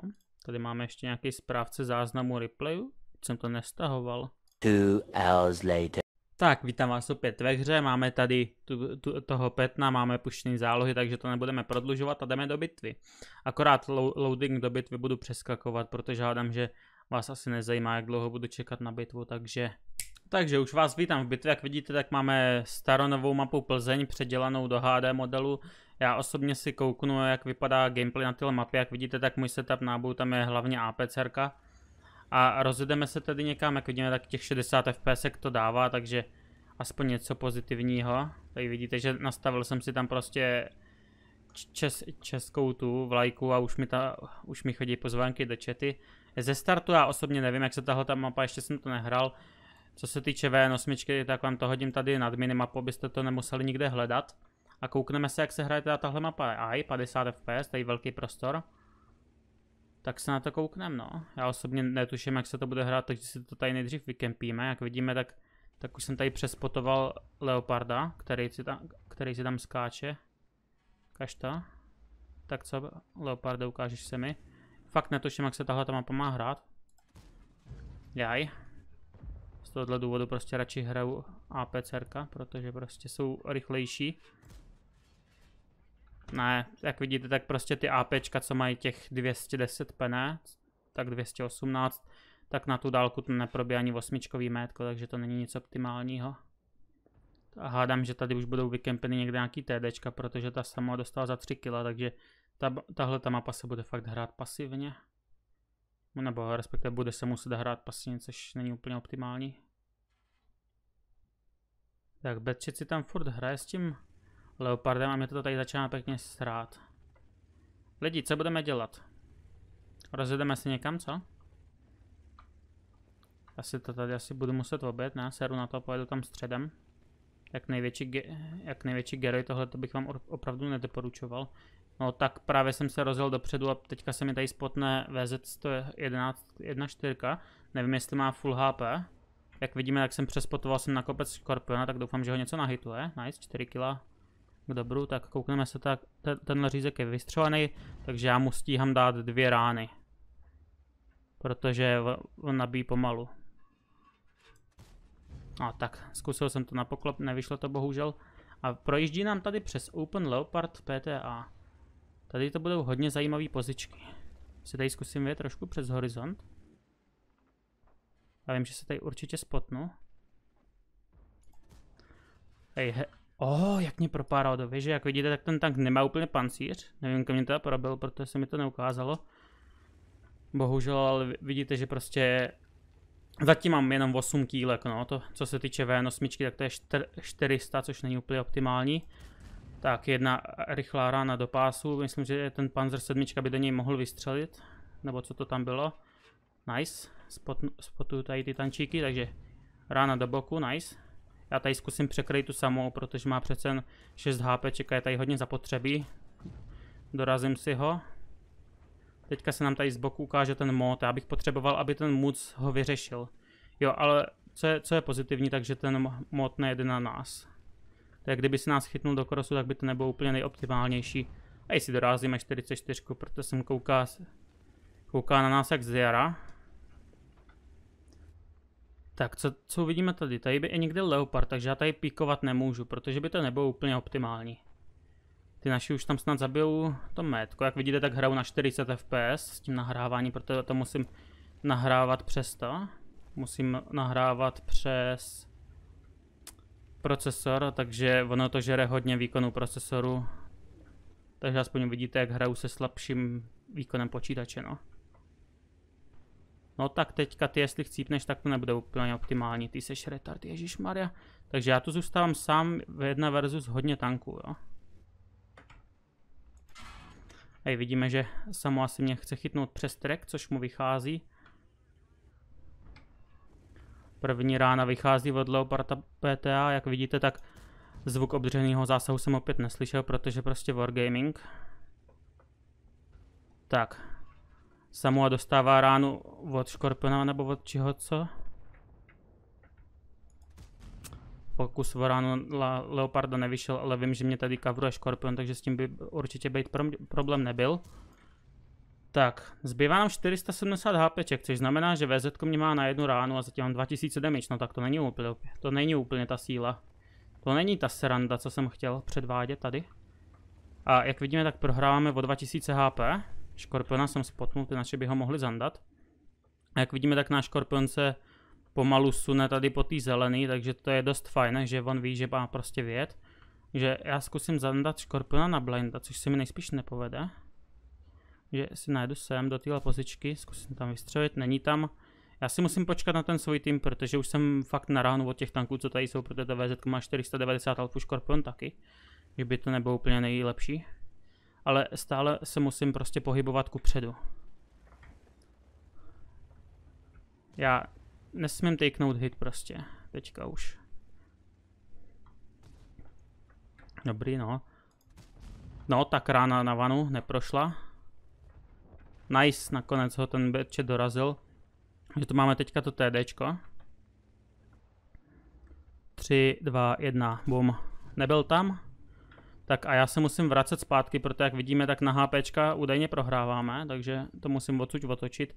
Tady máme ještě nějaký správce záznamu replayu, jsem to nestahoval. Two hours later. Tak, vítám vás opět ve hře, máme tady tu, tu, toho Petna, máme puštěný zálohy, takže to nebudeme prodlužovat a jdeme do bitvy. Akorát lo loading do bitvy budu přeskakovat, protože hádám, že vás asi nezajímá, jak dlouho budu čekat na bitvu, takže... Takže už vás vítám v bitvě, jak vidíte, tak máme staronovou mapu Plzeň předělanou do HD modelu. Já osobně si kouknu, jak vypadá gameplay na této mapě, jak vidíte, tak můj setup nábojů tam je hlavně APCRka. A rozjedeme se tedy někam, jak vidíme, tak těch 60 fps to dává, takže aspoň něco pozitivního. Tady vidíte, že nastavil jsem si tam prostě čes, českou tu vlajku a už mi, ta, už mi chodí pozvánky do chaty. Ze startu já osobně nevím, jak se tahle ta mapa, ještě jsem to nehrál. Co se týče VN8, tak vám to hodím tady nad minimapu, abyste to nemuseli nikde hledat. A koukneme se, jak se hraje teda tahle mapa. Aj, 50 fps, tady velký prostor tak se na to koukneme, no. Já osobně netuším, jak se to bude hrát, takže si to tady nejdřív vykempíme, jak vidíme, tak, tak už jsem tady přespotoval Leoparda, který si tam, který si tam skáče. Kašta. Tak co, Leoparde, ukážeš se mi? Fakt netuším, jak se tahle mapa má hrát. Jaj. Z tohohle důvodu prostě radši hraju APCRka, protože prostě jsou rychlejší. Ne, jak vidíte, tak prostě ty APčka, co mají těch 210 penec, tak 218, tak na tu dálku to neprobí ani osmičkový métko, takže to není nic optimálního. A hádám, že tady už budou vykempeny někde nějaký TDčka, protože ta sama dostala za 3 kg, takže ta, tahle ta mapa se bude fakt hrát pasivně. No, nebo respektive bude se muset hrát pasivně, což není úplně optimální. Tak Betřeci tam furt hraje s tím leopardem a mě to tady začíná pěkně srát. Lidi, co budeme dělat? Rozjedeme se někam, co? Asi to tady asi budu muset obět, ne? Seru na to pojedu tam středem. Jak největší, jak největší geroj tohle to bych vám opravdu nedoporučoval. No tak právě jsem se rozjel dopředu a teďka se mi tady spotne VZ111, 1.4. Nevím, jestli má full HP. Jak vidíme, tak jsem přespotoval jsem na kopec Skorpiona, tak doufám, že ho něco nahytuje. Nice, 4 kila k dobru, tak koukneme se, tak ten, tenhle řízek je vystřelený, takže já mu stíhám dát dvě rány. Protože on nabíjí pomalu. No a tak, zkusil jsem to na poklop, nevyšlo to bohužel. A projíždí nám tady přes Open Leopard PTA. Tady to budou hodně zajímavé pozičky. Si tady zkusím vět trošku přes horizont. Já vím, že se tady určitě spotnu. Hej, Oh, jak mě propáral do věže, jak vidíte, tak ten tank nemá úplně pancíř. Nevím, kam mě teda probil, protože se mi to neukázalo. Bohužel, ale vidíte, že prostě zatím mám jenom 8 kýlek, no, to co se týče v 8 tak to je 400, což není úplně optimální. Tak, jedna rychlá rána do pásu, myslím, že ten Panzer 7 by do něj mohl vystřelit, nebo co to tam bylo. Nice, Spot, spotuju tady ty tančíky, takže rána do boku, nice. Já tady zkusím překrýt tu samou, protože má přece 6 HP, je tady hodně zapotřebí. Dorazím si ho. Teďka se nám tady z boku ukáže ten mod, já bych potřeboval, aby ten moc ho vyřešil. Jo, ale co je, co je pozitivní, takže ten mod nejede na nás. Tak kdyby se nás chytnul do krosu, tak by to nebylo úplně nejoptimálnější. A jestli dorazíme 44, protože jsem kouká, kouká na nás jak z jara. Tak co, co uvidíme tady? Tady by je někde leopard, takže já tady píkovat nemůžu, protože by to nebylo úplně optimální. Ty naši už tam snad zabijou to metko. Jak vidíte, tak hraju na 40 fps s tím nahrávání, protože to musím nahrávat přes to. Musím nahrávat přes procesor, takže ono to žere hodně výkonu procesoru. Takže aspoň vidíte, jak hraju se slabším výkonem počítače, no. No tak teďka ty, jestli chcípneš, tak to nebude úplně optimální. Ty seš retard, Ježíš Maria. Takže já tu zůstávám sám v jedna versus hodně tanků, jo. Hej, vidíme, že Samo asi mě chce chytnout přes trek, což mu vychází. První rána vychází od Leoparda PTA, jak vidíte, tak zvuk obdřeného zásahu jsem opět neslyšel, protože prostě Wargaming. Tak, Samoa dostává ránu od škorpiona nebo od čeho co? Pokus o ránu la, leoparda nevyšel, ale vím, že mě tady kavruje škorpion, takže s tím by určitě být pro, problém nebyl. Tak, zbývá nám 470 hp, což znamená, že VZ mě má na jednu ránu a zatím mám 2000 damage, no tak to není úplně, to není úplně ta síla. To není ta seranda, co jsem chtěl předvádět tady. A jak vidíme, tak prohráváme o 2000 HP. Škorpiona jsem spotnul, jinak by ho mohli zandat. A jak vidíme, tak náš škorpion se pomalu sune tady po té zelený, takže to je dost fajn, že on ví, že má prostě vět. Že já zkusím zandat škorpiona na blinda, což se mi nejspíš nepovede. Že si najdu sem do téhle pozičky, zkusím tam vystřelit, není tam. Já si musím počkat na ten svůj tým, protože už jsem fakt na ránu od těch tanků, co tady jsou, protože ta VZ má 490 alfu škorpion taky. Že by to nebylo úplně nejlepší ale stále se musím prostě pohybovat ku předu. Já nesmím takenout hit prostě, teďka už. Dobrý, no. No, ta rána na vanu neprošla. Nice, nakonec ho ten bedče dorazil. Takže tu máme teďka to TDčko. 3, 2, 1, bum. Nebyl tam? Tak a já se musím vracet zpátky, protože jak vidíme, tak na HP údajně prohráváme, takže to musím odsud otočit.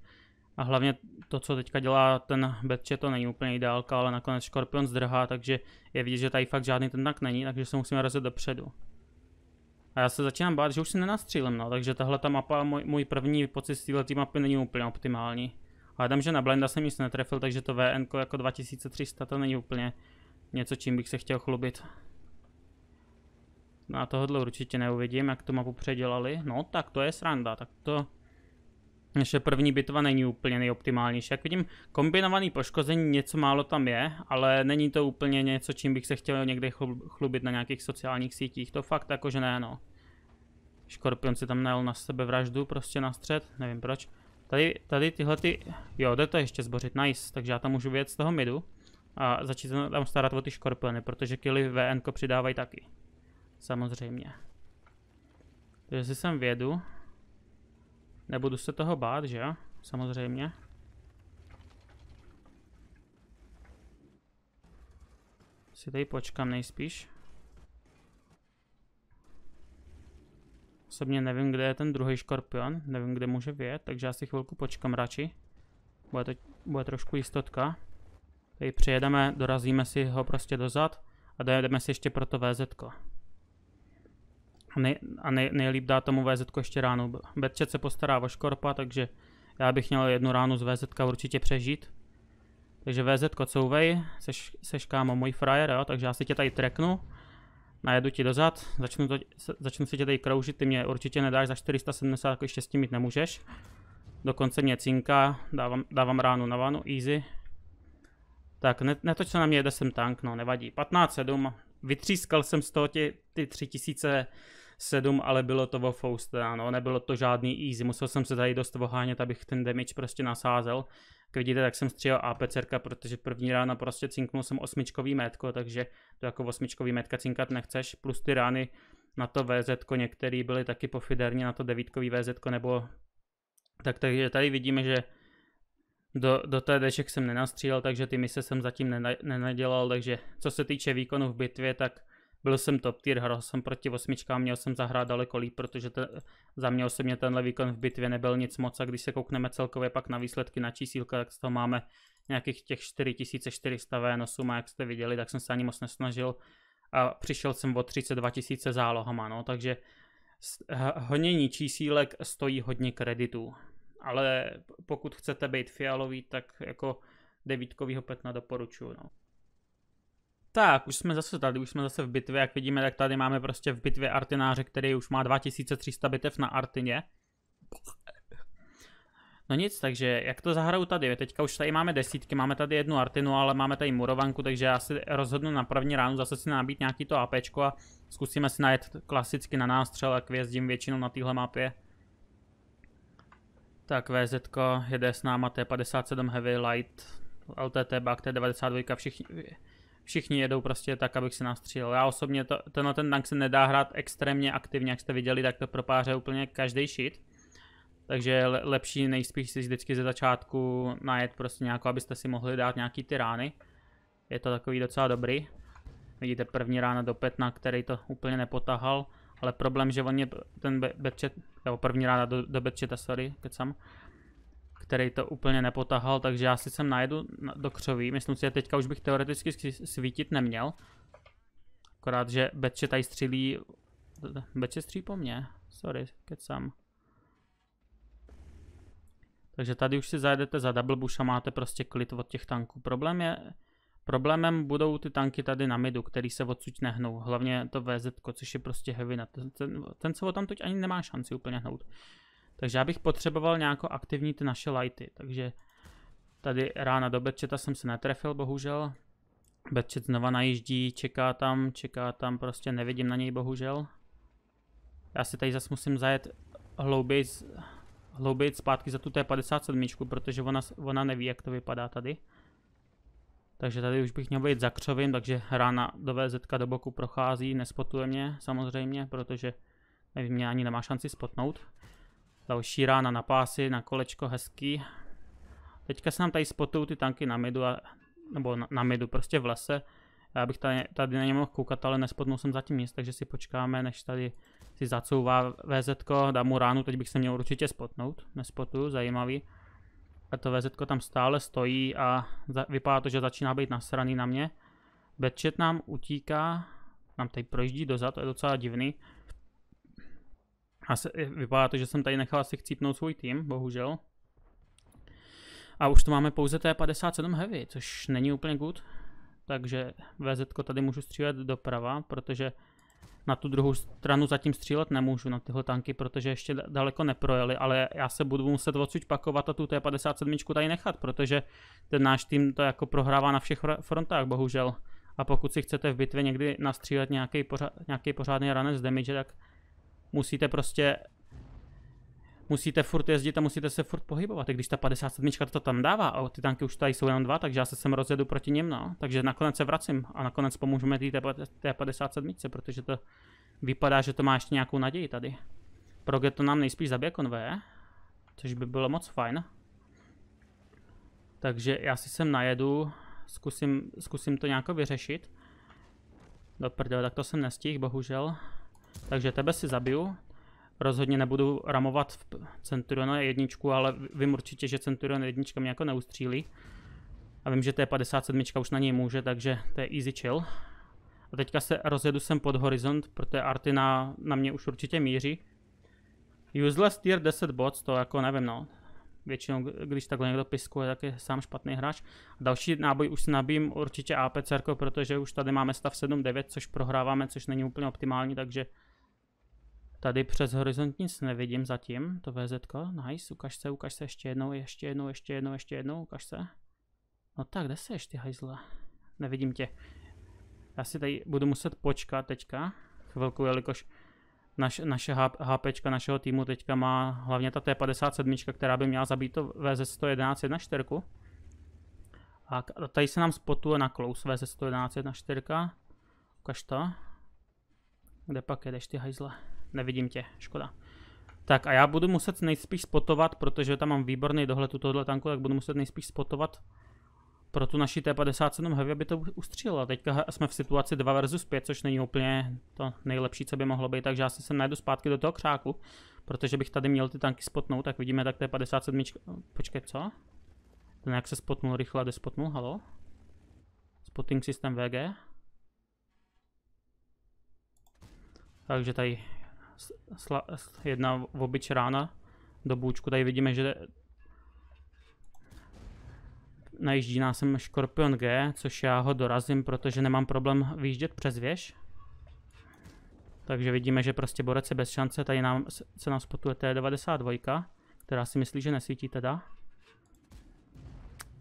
A hlavně to, co teďka dělá ten Betče, to není úplně ideálka, ale nakonec Scorpion zdrhá, takže je vidět, že tady fakt žádný ten tak není, takže se musíme rozjet dopředu. A já se začínám bát, že už si nenastřílem, no, takže tahle ta mapa, můj, můj první pocit z této mapy není úplně optimální. já tam, že na Blenda jsem nic netrefil, takže to VN jako 2300 to není úplně něco, čím bych se chtěl chlubit na tohle určitě neuvidím, jak to mapu předělali. No, tak to je sranda, tak to... Naše první bitva není úplně nejoptimálnější. Jak vidím, kombinovaný poškození, něco málo tam je, ale není to úplně něco, čím bych se chtěl někde chlubit na nějakých sociálních sítích. To fakt jakože ne, no. Škorpion si tam najel na sebe vraždu, prostě na střed, nevím proč. Tady, tady tyhle ty, jo, jde to ještě zbořit, nice, takže já tam můžu vědět z toho midu a začít se tam starat o ty škorpiony, protože kily VN přidávají taky. Samozřejmě. Takže si sem vědu. Nebudu se toho bát, že jo? Samozřejmě. Si tady počkám nejspíš. Osobně nevím, kde je ten druhý škorpion, nevím, kde může vět, takže já si chvilku počkám radši. Bude to bude trošku jistotka. Tady přijedeme, dorazíme si ho prostě dozad a dojedeme si ještě pro to VZ. -ko. A, nej, a nej, nejlíp dá tomu VZ ještě ráno. Betčet se postará o Škorpa, takže já bych měl jednu ránu z VZ určitě přežít. Takže VZ couvej, seš, seš kámo můj frajer, jo? takže já si tě tady treknu. Najedu ti dozad, začnu, to, začnu si tě tady kroužit, ty mě určitě nedáš za 470, jako ještě s tím mít nemůžeš. Dokonce mě cinká, dávám, dávám ránu na vanu, easy. Tak, netoč se na mě, jde sem tank, no nevadí. 15-7, vytřískal jsem z toho tě, ty 3000 7, ale bylo to vo Fouste, ano, nebylo to žádný easy, musel jsem se tady dost vohánět, abych ten damage prostě nasázel. Jak vidíte, tak jsem střílel APC, protože první rána prostě cinknul jsem osmičkový metko, takže to jako osmičkový metka cinkat nechceš, plus ty rány na to VZ, některý byly taky pofiderně na to devítkový VZ, nebo tak, takže tady vidíme, že do, do té dešek jsem nenastřílel, takže ty mise jsem zatím nena, nenadělal, takže co se týče výkonu v bitvě, tak byl jsem top tier, hral jsem proti osmičkám, měl jsem zahrát daleko líp, protože te, za mě osobně tenhle výkon v bitvě nebyl nic moc a když se koukneme celkově pak na výsledky na čísílka, tak z toho máme nějakých těch 4400 VNOSů a jak jste viděli, tak jsem se ani moc nesnažil a přišel jsem o 32 000 zálohama, no, takže honění čísílek stojí hodně kreditů. Ale pokud chcete být fialový, tak jako devítkovýho petna doporučuju. No. Tak, už jsme zase tady, už jsme zase v bitvě, jak vidíme, tak tady máme prostě v bitvě Artináře, který už má 2300 bitev na Artině. No nic, takže jak to zahraju tady? Teďka už tady máme desítky, máme tady jednu Artinu, ale máme tady Murovanku, takže já si rozhodnu na první ránu zase si nabít nějaký to APčko a zkusíme si najet klasicky na nástřel, jak vězdím většinou na téhle mapě. Tak VZ jede s náma T57 Heavy Light, LTT Bug, T92, všichni, všichni jedou prostě tak, abych se nastřílel. Já osobně, to, tenhle ten tank se nedá hrát extrémně aktivně, jak jste viděli, tak to propáře úplně každý shit. Takže le, lepší nejspíš si vždycky ze začátku najet prostě nějakou, abyste si mohli dát nějaký ty rány. Je to takový docela dobrý. Vidíte první rána do Petna, který to úplně nepotahal. Ale problém, že on je ten betčet, nebo první rána do, do bedčeta, sorry, kecam který to úplně nepotahal, takže já si sem najedu do křoví. Myslím si, že teďka už bych teoreticky svítit neměl. Akorát, že Betče tady střílí... Betče střílí po mně. Sorry, kecam. Takže tady už si zajedete za double bush a máte prostě klid od těch tanků. Problém je, Problémem budou ty tanky tady na midu, který se odsuť nehnou, hlavně to VZ, což je prostě heavy, ten, ten, ten se o tam teď ani nemá šanci úplně hnout. Takže já bych potřeboval nějakou aktivní ty naše lighty, takže tady rána do Betčeta jsem se netrefil, bohužel. Betčet znova najíždí, čeká tam, čeká tam, prostě nevidím na něj, bohužel. Já si tady zase musím zajet hlouběji, hlouběji zpátky za tu T57, protože ona, ona neví, jak to vypadá tady. Takže tady už bych měl být za křovím, takže rána do VZ do boku prochází, nespotuje mě samozřejmě, protože nevím, mě ani nemá šanci spotnout. Další rána na pásy, na kolečko, hezký. Teďka se nám tady spotou ty tanky na midu, a, nebo na, na midu, prostě v lese. Já bych tady, tady na ně mohl koukat, ale nespotnul jsem zatím nic, takže si počkáme, než tady si zacouvá VZ, dám mu ránu, teď bych se měl určitě spotnout, nespotuju, zajímavý. A to VZ tam stále stojí a za, vypadá to, že začíná být nasraný na mě. Bedchet nám utíká, nám tady projíždí dozad, to je docela divný. A se, vypadá to, že jsem tady nechal asi chcípnout svůj tým, bohužel. A už to máme pouze T57 Heavy, což není úplně good. Takže VZ tady můžu střílet doprava, protože na tu druhou stranu zatím střílet nemůžu na tyhle tanky, protože ještě daleko neprojeli, ale já se budu muset odsud pakovat a tu T57 tady nechat, protože ten náš tým to jako prohrává na všech frontách, bohužel. A pokud si chcete v bitvě někdy nastřílet nějaký, pořád, nějaký pořádný ranec damage, tak musíte prostě musíte furt jezdit a musíte se furt pohybovat. I když ta 57 to tam dává, a ty tanky už tady jsou jenom dva, takže já se sem rozjedu proti něm, no. Takže nakonec se vracím a nakonec pomůžeme té 57, protože to vypadá, že to má ještě nějakou naději tady. Proge to nám nejspíš zabije konvé, což by bylo moc fajn. Takže já si sem najedu, zkusím, zkusím to nějak vyřešit. Do prdele, tak to jsem nestihl, bohužel. Takže tebe si zabiju. Rozhodně nebudu ramovat v Centuriona jedničku, ale vím určitě, že Centurion jednička mě jako neustřílí. A vím, že to je 57 už na něj může, takže to je easy chill. A teďka se rozjedu sem pod horizont, protože Arty na, na mě už určitě míří. Useless tier 10 bots, to jako nevím no. Většinou, když takhle někdo piskuje, tak je sám špatný hráč. Další náboj už si nabím určitě APC, protože už tady máme stav 7-9, což prohráváme, což není úplně optimální, takže tady přes horizont nic nevidím zatím. To VZ, nice, ukaž se, ukaž se ještě jednou, ještě jednou, ještě jednou, ještě jednou, ukaž se. No tak, kde se ještě hajzle? Nevidím tě. Já si tady budu muset počkat teďka chvilku, jelikož Naš, naše HP našeho týmu teďka má hlavně ta T57, která by měla zabít to VZ111 na 4. A tady se nám spotuje na close VZ111 na 4. Ukaž to. Kde pak jedeš ty hajzle? Nevidím tě, škoda. Tak a já budu muset nejspíš spotovat, protože tam mám výborný dohled u tohle tanku, tak budu muset nejspíš spotovat pro tu naši T57 Heavy, aby to ustřílela. Teďka jsme v situaci 2 versus 5, což není úplně to nejlepší, co by mohlo být, takže já si sem najdu zpátky do toho křáku, protože bych tady měl ty tanky spotnout, tak vidíme, tak T57, počkej, co? Ten jak se spotnul rychle, jde spotnul, halo? Spotting systém VG. Takže tady jedna v obyč rána do bůčku, tady vidíme, že najíždí nás sem Škorpion G, což já ho dorazím, protože nemám problém vyjíždět přes věž. Takže vidíme, že prostě borec je bez šance, tady nám, se nám spotuje T92, která si myslí, že nesvítí teda.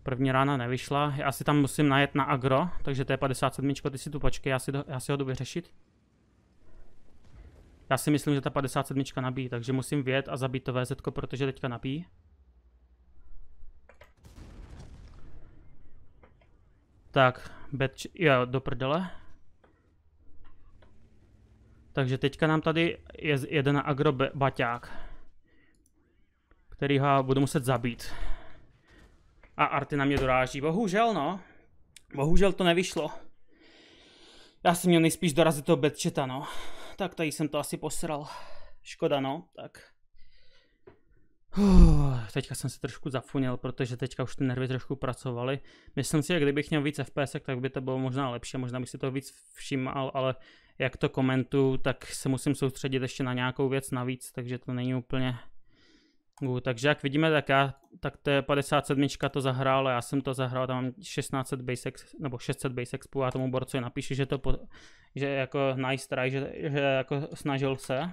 První rána nevyšla, já si tam musím najet na agro, takže T57, ty si tu počkej, já si, já si ho jdu vyřešit. Já si myslím, že ta 57 nabíjí, takže musím vjet a zabít to VZ, protože teďka napí. Tak, betč jo, do prdele. Takže teďka nám tady je jeden agrobaťák, který ho budu muset zabít. A Arty na mě doráží. Bohužel, no. Bohužel to nevyšlo. Já jsem měl nejspíš dorazit toho Betčeta, no. Tak tady jsem to asi posral. Škoda, no. Tak. Uf, teďka jsem se trošku zafunil, protože teďka už ty nervy trošku pracovaly. Myslím si, že kdybych měl víc FPS, tak by to bylo možná lepší, možná bych si to víc všiml, ale jak to komentuju, tak se musím soustředit ještě na nějakou věc navíc, takže to není úplně... Uh, takže jak vidíme, tak já, tak to je 57 to zahrál, já jsem to zahrál, tam mám 1600 basics, nebo 600 expo já tomu borcovi napíšu, že to, po, že jako nice try, že, že jako snažil se,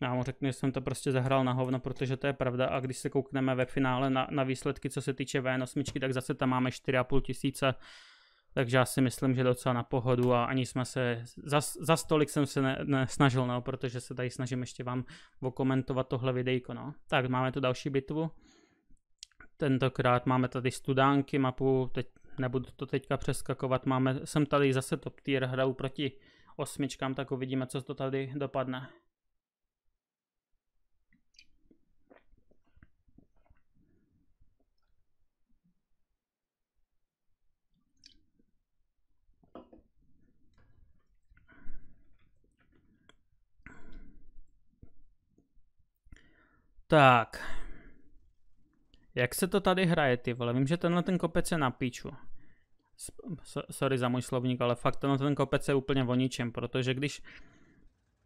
Já mu řeknu, že jsem to prostě zahrál na hovno, protože to je pravda. A když se koukneme ve finále na, na výsledky, co se týče VN8, tak zase tam máme 4,5 tisíce. Takže já si myslím, že docela na pohodu a ani jsme se, za, za stolik jsem se ne, ne, snažil, no, protože se tady snažím ještě vám okomentovat tohle videjko, no. Tak máme tu další bitvu. Tentokrát máme tady studánky mapu, teď nebudu to teďka přeskakovat, máme, jsem tady zase top tier hrou proti osmičkám, tak uvidíme, co to tady dopadne. Tak. Jak se to tady hraje, ty vole? Vím, že tenhle ten kopec je na piču. Sorry za můj slovník, ale fakt tenhle ten kopec je úplně o ničem, protože když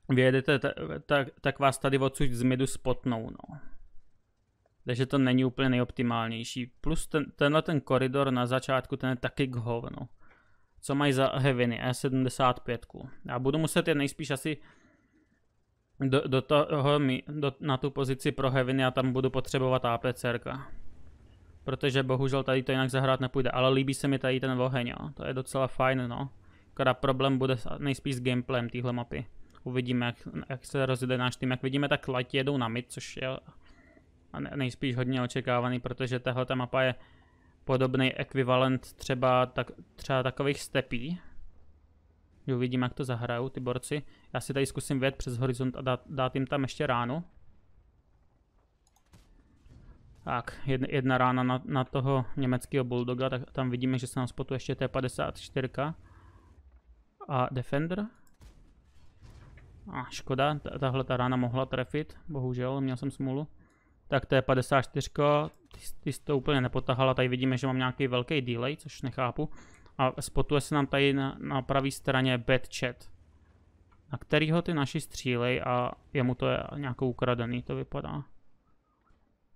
vyjedete, tak, tak vás tady odsud z midu spotnou, no. Takže to není úplně nejoptimálnější. Plus ten, tenhle ten koridor na začátku, ten je taky k hovnu. Co mají za heviny? E75. Já budu muset je nejspíš asi do, do toho, do, na tu pozici pro Heaven já tam budu potřebovat APCRka. Protože bohužel tady to jinak zahrát nepůjde, ale líbí se mi tady ten oheň, jo. to je docela fajn, no. Akorát problém bude nejspíš s gameplayem téhle mapy. Uvidíme, jak, jak se rozjede náš tým. Jak vidíme, tak lati jedou na mid, což je nejspíš hodně očekávaný, protože tahle ta mapa je podobný ekvivalent třeba, tak, třeba takových stepí. Uvidíme, jak to zahrajou ty borci. Já si tady zkusím vět přes horizont a dát, dát jim tam ještě ráno. Tak, jedna, jedna rána na, na toho německého bulldoga, tak tam vidíme, že se nám spotuje ještě T54 a Defender. A škoda, tahle ta rána mohla trefit, bohužel, měl jsem smůlu. Tak T54, ty, ty jsi to úplně nepotahala, tady vidíme, že mám nějaký velký delay, což nechápu. A spotuje se nám tady na, na pravé straně bad chat na kterýho ty naši střílej a jemu to je nějakou ukradený, to vypadá.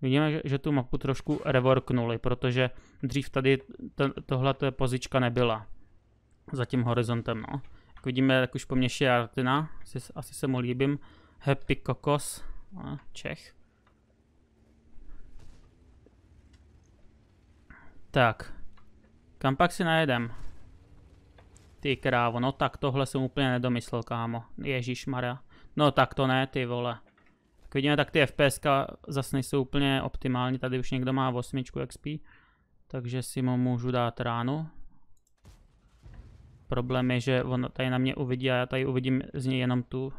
Vidíme, že, tu mapu trošku revorknuli, protože dřív tady tohle pozička nebyla. Za tím horizontem, no. Jak vidíme, tak už po mně asi, asi se mu líbím. Happy Kokos, Čech. Tak. Kam pak si najedem? Ty krávo, no tak tohle jsem úplně nedomyslel, kámo. Ježíš Maria. No tak to ne, ty vole. Tak vidíme, tak ty FPS zase nejsou úplně optimální. Tady už někdo má 8 XP. Takže si mu můžu dát ránu. Problém je, že on tady na mě uvidí a já tady uvidím z něj jenom tu.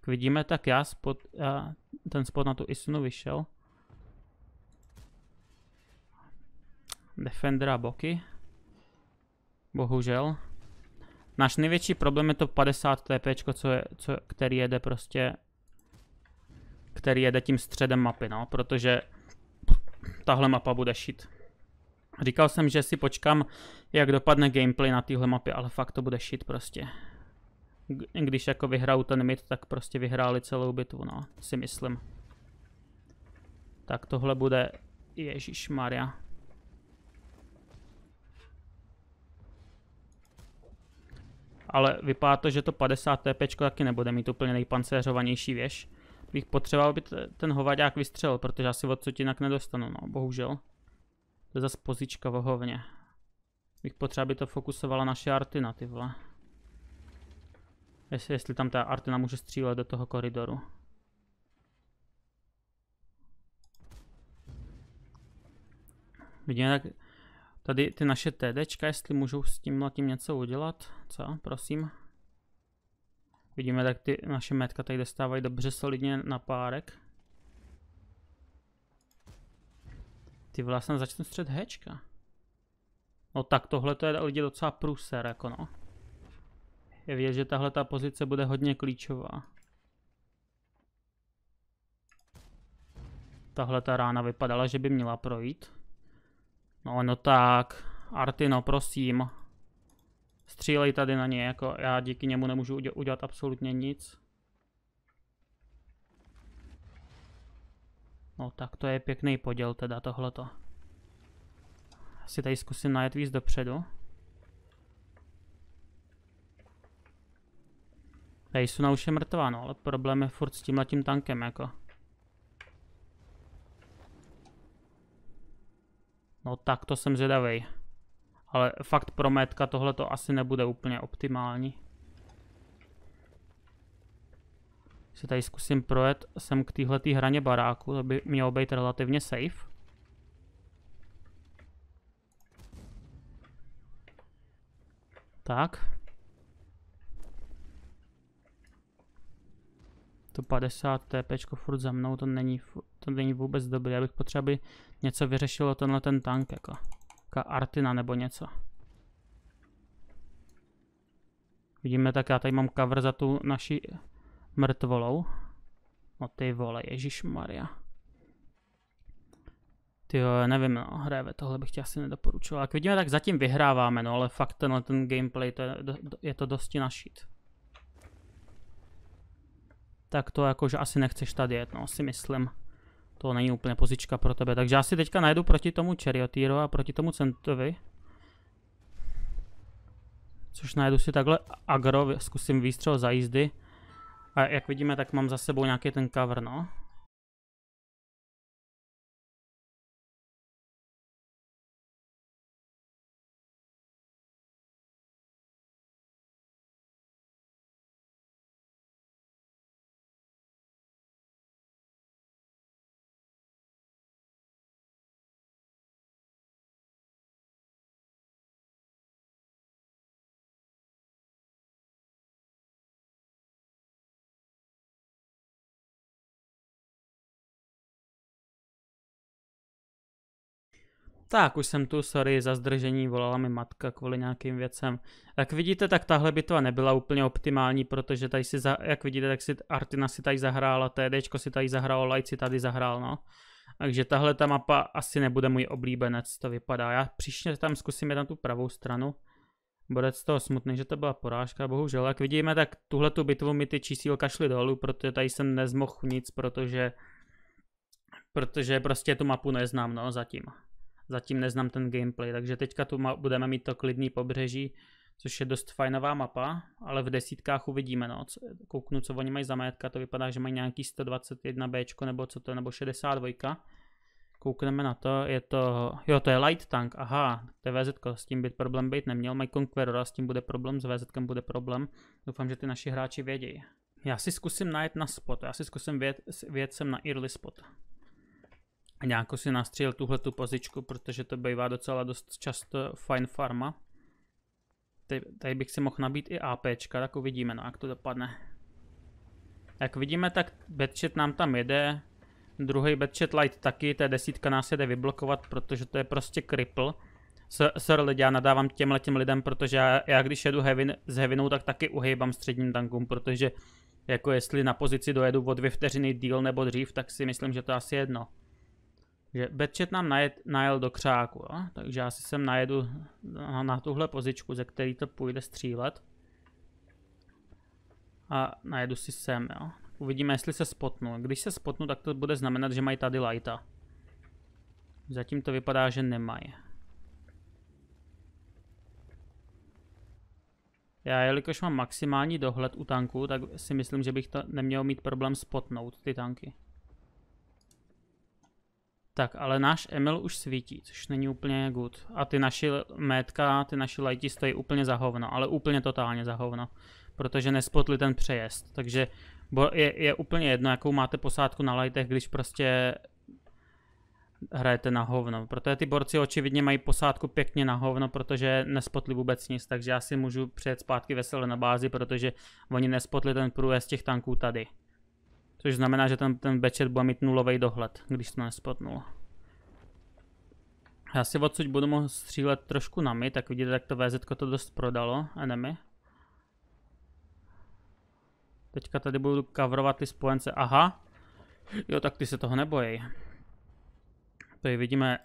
Tak vidíme, tak já, spot, já ten spot na tu Isunu vyšel. Defendera boky. Bohužel. Náš největší problém je to 50 TP, co je, co, který jede prostě který jede tím středem mapy, no, protože tahle mapa bude šit. Říkal jsem, že si počkám, jak dopadne gameplay na téhle mapě, ale fakt to bude šit prostě. Když jako vyhrál ten mid, tak prostě vyhráli celou bitvu, no, si myslím. Tak tohle bude Ježíš Maria. ale vypadá to, že to 50 TP taky nebude mít úplně nejpancéřovanější věž. Bych potřeboval, aby ten hovaďák vystřelil, protože asi odsud jinak nedostanu, no, bohužel. To je zase pozička v hovně. Bych potřeboval, aby to fokusovala naše artina, ty vole. Jestli, jestli tam ta artina může střílet do toho koridoru. Vidíme tak Tady ty naše TDčka, jestli můžou s tím tím něco udělat. Co? Prosím. Vidíme, tak ty naše metka tady dostávají dobře solidně na párek. Ty vlastně začnu střed hečka. No tak tohle to je lidi docela průser, jako no. Je vidět, že tahle ta pozice bude hodně klíčová. Tahle ta rána vypadala, že by měla projít. No, no tak. Artino, prosím. Střílej tady na ně, jako já díky němu nemůžu udělat absolutně nic. No tak to je pěkný poděl teda tohleto. Si tady zkusím najet víc dopředu. Tady na už je mrtvá, no, ale problém je furt s tímhletím tankem, jako. No tak to jsem zvědavej. Ale fakt pro Metka tohle to asi nebude úplně optimální. Se tady zkusím projet sem k téhletý hraně baráku, to by mělo být relativně safe. Tak. 150 TP furt za mnou, to není, to není vůbec dobrý, já bych potřeba něco vyřešilo tenhle ten tank jako, jako artina nebo něco. Vidíme, tak já tady mám cover za tu naši mrtvolou. No ty vole, Ježíš Maria. Ty jo, nevím, no, hreve, tohle bych ti asi nedoporučoval. Jak vidíme, tak zatím vyhráváme, no, ale fakt tenhle ten gameplay, to je, je to dosti našit tak to jakože asi nechceš tady jet, no si myslím. To není úplně pozička pro tebe, takže já teďka najdu proti tomu Charioteero a proti tomu Centovi. Což najdu si takhle agro, zkusím výstřel za jízdy. A jak vidíme, tak mám za sebou nějaký ten cover, no. Tak, už jsem tu, sorry za zdržení, volala mi matka kvůli nějakým věcem. Jak vidíte, tak tahle bitva nebyla úplně optimální, protože tady si, za, jak vidíte, tak si Artina si tady zahrála, TDčko si tady zahrálo, Light si tady zahrál, no. Takže tahle ta mapa asi nebude můj oblíbenec, to vypadá. Já příště tam zkusím jít na tu pravou stranu. Bude z toho smutný, že to byla porážka, bohužel. Jak vidíme, tak tuhle tu bitvu mi ty čísílka šly dolů, protože tady jsem nezmohl nic, protože protože prostě tu mapu neznám, no, zatím zatím neznám ten gameplay, takže teďka tu budeme mít to klidný pobřeží, což je dost fajnová mapa, ale v desítkách uvidíme, no. Kouknu, co oni mají za majetka, to vypadá, že mají nějaký 121B, nebo co to, nebo 62. Koukneme na to, je to, jo, to je light tank, aha, to je VZ, s tím být problém být neměl, mají a s tím bude problém, s VZ bude problém, doufám, že ty naši hráči vědějí. Já si zkusím najít na spot, já si zkusím věd, věd sem na early spot. A nějak jako si nastřílel tuhle tu pozičku, protože to bývá docela dost často Fine farma. Tady, tady bych si mohl nabít i APčka, tak uvidíme, no, jak to dopadne. Jak vidíme, tak Batchet nám tam jede. Druhý Batchet Light taky, té desítka nás jede vyblokovat, protože to je prostě cripple. Sir lidi, já nadávám těmhle těm lidem, protože já, já když jedu heavy, s heavinou, tak taky uhejbám středním tankům, protože jako jestli na pozici dojedu o dvě vteřiny díl nebo dřív, tak si myslím, že to asi jedno že Betchet nám najed, najel do křáku, jo? takže já si sem najedu na, na tuhle pozičku, ze který to půjde střílet. A najedu si sem, jo. Uvidíme, jestli se spotnu. Když se spotnu, tak to bude znamenat, že mají tady lighta. Zatím to vypadá, že nemají. Já, jelikož mám maximální dohled u tanků, tak si myslím, že bych to neměl mít problém spotnout, ty tanky. Tak, ale náš Emil už svítí, což není úplně good. A ty naši métka, ty naši lajti stojí úplně za hovno, ale úplně totálně za hovno. Protože nespotli ten přejezd, takže je, je úplně jedno, jakou máte posádku na lightech, když prostě hrajete na hovno. Protože ty borci očividně mají posádku pěkně na hovno, protože nespotli vůbec nic, takže já si můžu přejet zpátky veselé na bázi, protože oni nespotli ten průjezd těch tanků tady. Což znamená, že ten, ten bečet bude mít nulový dohled, když to nespotnul. Já si odsud budu moct střílet trošku na my, tak vidíte, jak to VZ to dost prodalo, enemy. Teďka tady budu kavrovat ty spojence, aha. Jo, tak ty se toho nebojej. Tady vidíme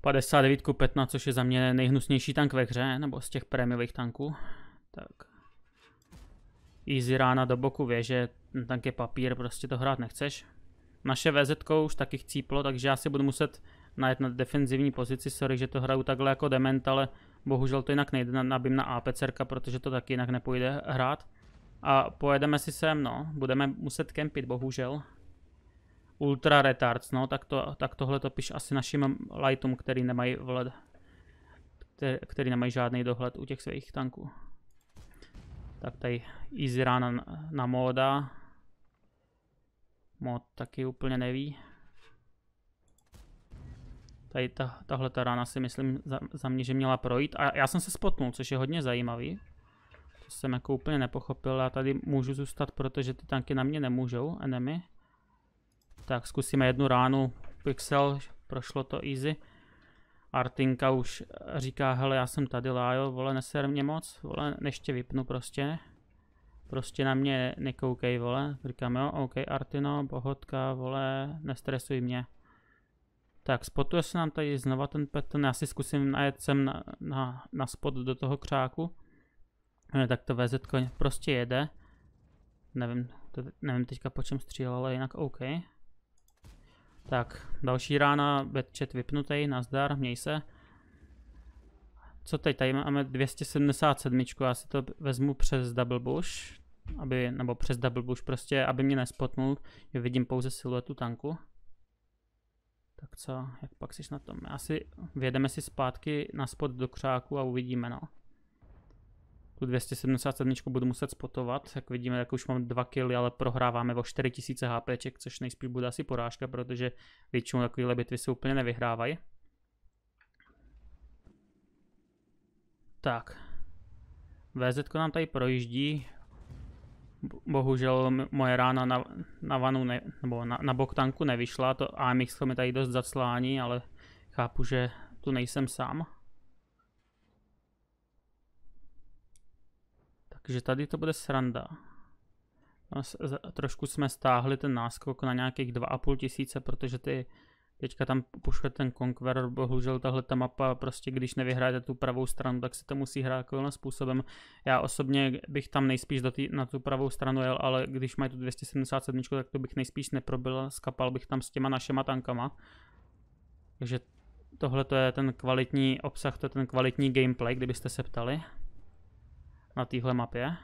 59 15, což je za mě nejhnusnější tank ve hře, nebo z těch prémiových tanků. Tak. Easy rána do boku věže, No, je papír, prostě to hrát nechceš. Naše VZ už taky chcíplo, takže já si budu muset najet na defenzivní pozici. Sorry, že to hraju takhle jako dement, ale bohužel to jinak nejde. Nabím na APC, protože to taky jinak nepůjde hrát. A pojedeme si sem, no. Budeme muset kempit, bohužel. Ultra retards, no, tak, to, tak tohle to piš asi našim lightům, který nemají vled, který, který nemají žádný dohled u těch svých tanků. Tak tady easy rána na, na móda mod taky úplně neví. Tady ta, tahle ta rána si myslím za, za mě, že měla projít. A já jsem se spotnul, což je hodně zajímavý. To jsem jako úplně nepochopil. Já tady můžu zůstat, protože ty tanky na mě nemůžou, enemy. Tak zkusíme jednu ránu. Pixel, prošlo to easy. Artinka už říká, hele, já jsem tady, Lájo, vole, neser mě moc, vole, než tě vypnu prostě prostě na mě nekoukej, vole. Říkám, jo, OK, Artino, pohodka, vole, nestresuj mě. Tak, spotuje se nám tady znova ten pattern, já si zkusím najet sem na, na, na spot do toho křáku. Ne, tak to VZ prostě jede. Nevím, to, nevím teďka po čem střílel, ale jinak OK. Tak, další rána, bedchat vypnutý, nazdar, měj se. Co teď, tady máme 277, já si to vezmu přes double bush, aby, nebo přes double bush prostě, aby mě nespotnul, že vidím pouze siluetu tanku. Tak co, jak pak jsi na tom? Asi vědeme si zpátky na spot do křáku a uvidíme, no. Tu 277 budu muset spotovat, jak vidíme, tak už mám 2 killy, ale prohráváme o 4000 HP, což nejspíš bude asi porážka, protože většinou takovéhle bitvy se úplně nevyhrávají. Tak. VZ nám tady projíždí, bohužel moje rána na, na vanu ne, nebo na, na boktanku nevyšla, to AMX mi tady dost zaclání, ale chápu, že tu nejsem sám. Takže tady to bude sranda. No, trošku jsme stáhli ten náskok na nějakých 2,5 tisíce, protože ty Teďka tam pošle ten Conqueror, bohužel tahle ta mapa, prostě když nevyhráte tu pravou stranu, tak se to musí hrát takovým způsobem. Já osobně bych tam nejspíš do tý, na tu pravou stranu jel, ale když mají tu 277, tak to bych nejspíš neprobil, skapal bych tam s těma našema tankama. Takže tohle to je ten kvalitní obsah, to je ten kvalitní gameplay, kdybyste se ptali. Na téhle mapě.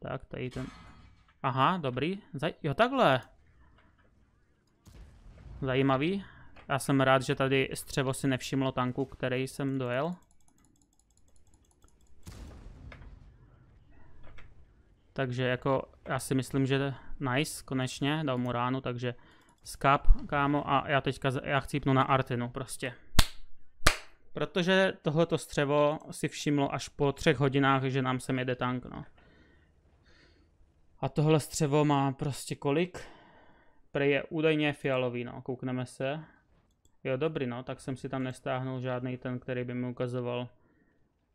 Tak, tady ten... Aha, dobrý. Zaj... Jo, takhle zajímavý. Já jsem rád, že tady střevo si nevšimlo tanku, který jsem dojel. Takže jako, já si myslím, že nice, konečně, dal mu ránu, takže skap, kámo, a já teďka, já chcípnu na Artinu, prostě. Protože tohleto střevo si všimlo až po třech hodinách, že nám sem jede tank, no. A tohle střevo má prostě kolik? Prej je údajně fialový, no, koukneme se. Jo, dobrý, no, tak jsem si tam nestáhnul žádný ten, který by mi ukazoval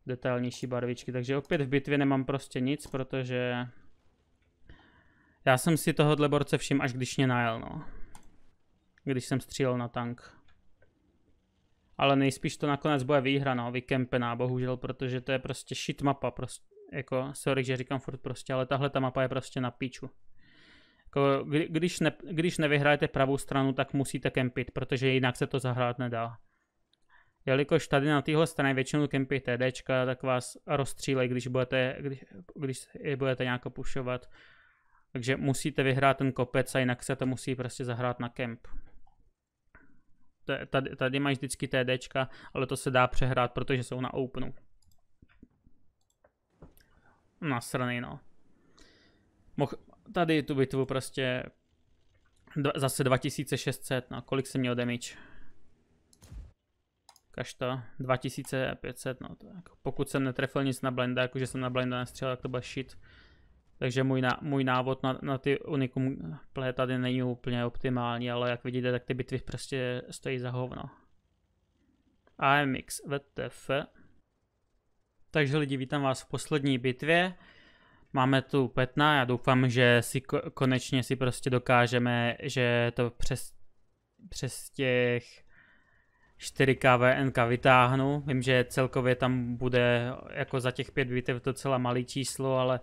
detailnější barvičky. Takže opět v bitvě nemám prostě nic, protože já jsem si tohohle borce všiml, až když mě najel, no. Když jsem střílel na tank. Ale nejspíš to nakonec bude výhra, no, vykempená, no, bohužel, protože to je prostě shit mapa, prostě, jako, sorry, že říkám furt prostě, ale tahle ta mapa je prostě na piču. Jako, když, ne, když nevyhrajete pravou stranu, tak musíte kempit, protože jinak se to zahrát nedá. Jelikož tady na téhle straně většinou kempy TD, tak vás rozstřílej, když budete, když, když je budete nějak pušovat. Takže musíte vyhrát ten kopec a jinak se to musí prostě zahrát na kemp. Tady, tady máš vždycky TDčka, ale to se dá přehrát, protože jsou na openu. Nasraný no. Moh, tady tu bitvu prostě dva, zase 2600, no kolik jsem měl damage? to, 2500, no tak. Jako, pokud jsem netrefil nic na blenda, jakože jsem na blenda nestřelil, tak to byl shit. Takže můj, na, můj návod na, na ty unikum play tady není úplně optimální, ale jak vidíte, tak ty bitvy prostě stojí za hovno. AMX VTF. Takže lidi, vítám vás v poslední bitvě. Máme tu Petna, já doufám, že si ko- konečně si prostě dokážeme, že to přes, přes těch 4K VNK vytáhnu. Vím, že celkově tam bude jako za těch pět bitev docela malý číslo, ale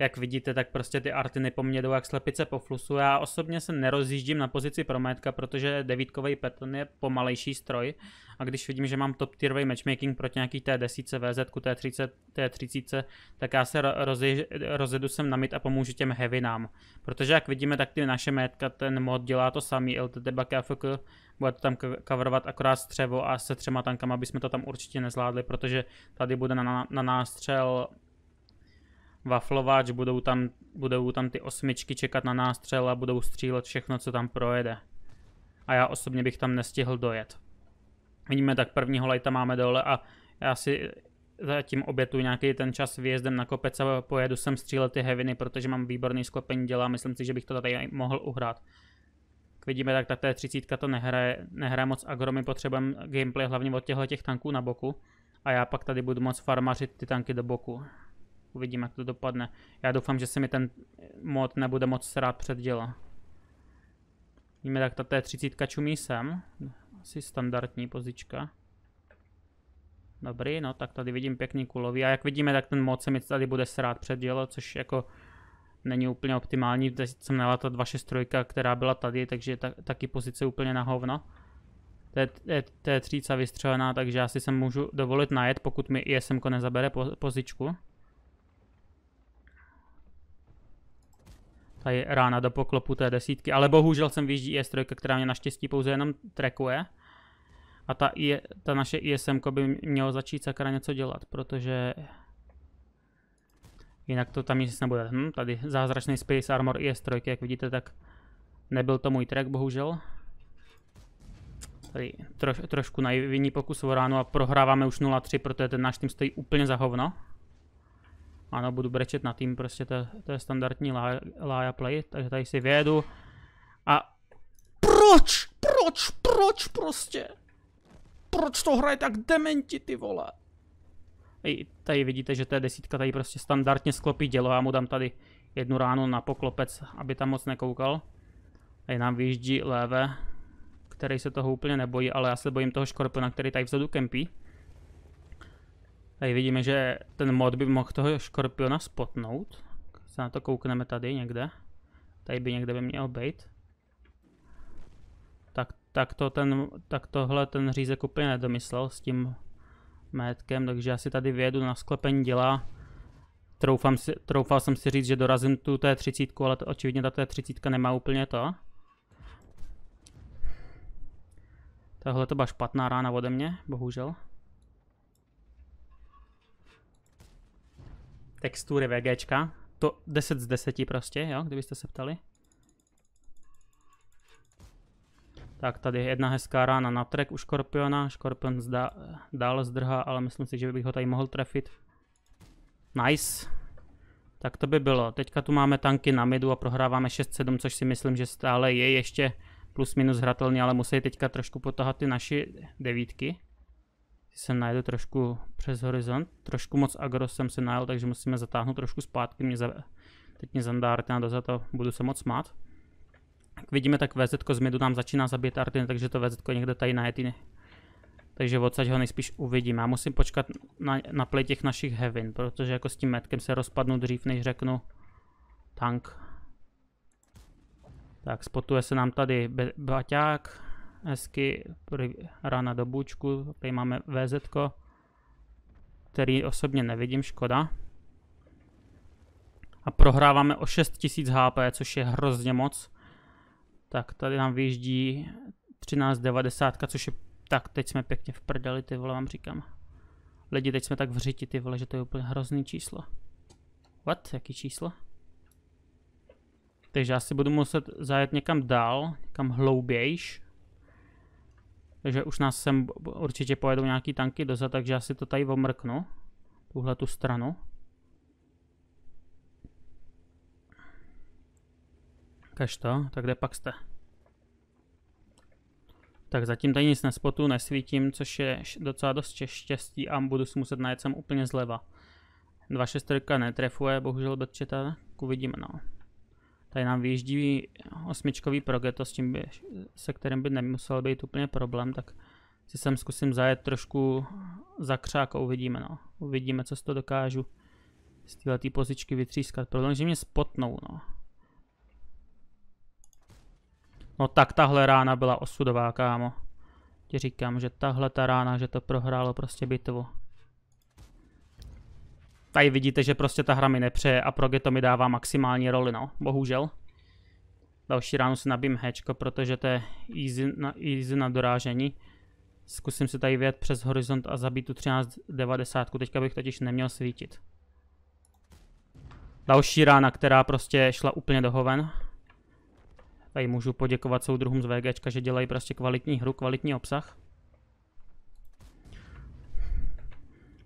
jak vidíte, tak prostě ty arty nepomědou jak slepice po flusu. Já osobně se nerozjíždím na pozici prométka, protože devítkový pattern je pomalejší stroj a když vidím, že mám top tierový matchmaking proti nějaký té desíce VZ, té 30, té 30, tak já se rozjedu sem na mid a pomůžu těm heavinám. Protože jak vidíme, tak ty naše metka ten mod dělá to samý, LTT back bude to tam coverovat akorát střevo a se třema tankama bychom to tam určitě nezvládli, protože tady bude na, na, na nástřel vaflováč, budou tam, budou tam ty osmičky čekat na nástřel a budou střílet všechno, co tam projede. A já osobně bych tam nestihl dojet. Vidíme, tak prvního lajta máme dole a já si zatím obětu nějaký ten čas výjezdem na kopec a pojedu sem střílet ty heviny, protože mám výborný sklopení děla a myslím si, že bych to tady mohl uhrát. Tak vidíme, tak ta T30 to nehraje, nehraje moc agro, my potřebujeme gameplay hlavně od těchto těch tanků na boku a já pak tady budu moc farmařit ty tanky do boku. Uvidíme, jak to dopadne. Já doufám, že se mi ten mod nebude moc srát před Víme, tak ta T30 čumí sem. Asi standardní pozička. Dobrý, no tak tady vidím pěkný kulový a jak vidíme, tak ten mod se mi tady bude srát před dělo, což jako není úplně optimální. Teď jsem měla ta 263, která byla tady, takže ta, taky pozice úplně na hovno. T3 vystřelená, takže asi se můžu dovolit najet, pokud mi ISM nezabere po, pozičku. Tady rána do poklopu té desítky, ale bohužel jsem vyjíždí IS3, která mě naštěstí pouze jenom trekuje. A ta, je, ta naše ISM by mělo začít sakra něco dělat, protože jinak to tam nic nebude. Hm, tady zázračný Space Armor IS3, jak vidíte, tak nebyl to můj track, bohužel. Tady troš, trošku naivní pokus o ránu a prohráváme už 0-3, protože ten náš tým stojí úplně za hovno. Ano, budu brečet na tým, prostě to, to je standardní Laja play, takže tady si vědu. A proč, proč, proč prostě? Proč to hraje tak dementi, ty vole? I tady vidíte, že té desítka tady prostě standardně sklopí dělo, já mu dám tady jednu ránu na poklopec, aby tam moc nekoukal. Tady nám vyjíždí léve, který se toho úplně nebojí, ale já se bojím toho škorpiona, který tady vzadu kempí. Tady vidíme, že ten mod by mohl toho škorpiona spotnout. Se na to koukneme tady někde. Tady by někde by měl být. Tak, tak, to ten, tak tohle ten řízek úplně nedomyslel s tím metkem. takže já si tady vyjedu na sklepení dělá. Troufám si, troufal jsem si říct, že dorazím tu té 30 ale to, očividně ta té 30 nemá úplně to. Tohle to byla špatná rána ode mě, bohužel. textury VGčka. To 10 z 10 prostě, jo, kdybyste se ptali. Tak tady je jedna hezká rána na trek u Škorpiona. Škorpion zda, dál zdrhá, ale myslím si, že bych ho tady mohl trefit. Nice. Tak to by bylo. Teďka tu máme tanky na midu a prohráváme 6-7, což si myslím, že stále je ještě plus minus hratelný, ale musí teďka trošku potahat ty naši devítky se najdu trošku přes horizont. Trošku moc agro jsem se najel, takže musíme zatáhnout trošku zpátky. Mě za, teď mě zandá Artina do a budu se moc mát. Jak vidíme, tak VZ z midu nám začíná zabít Artina, takže to VZ někde tady na Etiny. Takže odsaď ho nejspíš uvidím. Já musím počkat na, na play těch našich hevin, protože jako s tím metkem se rozpadnu dřív, než řeknu tank. Tak spotuje se nám tady Baťák, hezky hra do bůčku. Tady máme VZ, který osobně nevidím, škoda. A prohráváme o 6000 HP, což je hrozně moc. Tak tady nám vyjíždí 1390, což je... Tak, teď jsme pěkně v prdeli, ty vole, vám říkám. Lidi, teď jsme tak v řiti, ty vole, že to je úplně hrozný číslo. What? Jaký číslo? Takže já si budu muset zajet někam dál, někam hloubějš. Takže už nás sem určitě pojedou nějaký tanky dozad, takže já si to tady omrknu. Tuhle tu stranu. Kaž to, tak kde pak jste? Tak zatím tady nic nespotu, nesvítím, což je docela dost štěstí a budu si muset najet sem úplně zleva. 2.6 netrefuje, bohužel bez četa, uvidíme no. Tady nám vyjíždí osmičkový progeto, s tím by, se kterým by nemusel být úplně problém, tak si sem zkusím zajet trošku za křák a uvidíme, no. Uvidíme, co z toho dokážu z této pozičky vytřískat. Problém, že mě spotnou, no. No tak tahle rána byla osudová, kámo. Ti říkám, že tahle ta rána, že to prohrálo prostě bitvu. Tady vidíte, že prostě ta hra mi nepřeje a to mi dává maximální roli, no, bohužel. Další ráno si nabím hečko, protože to je easy na, easy na dorážení. Zkusím si tady vyjet přes horizont a zabít tu 1390, teďka bych totiž neměl svítit. Další rána, která prostě šla úplně do hoven. Tady můžu poděkovat soudruhům z VGčka, že dělají prostě kvalitní hru, kvalitní obsah.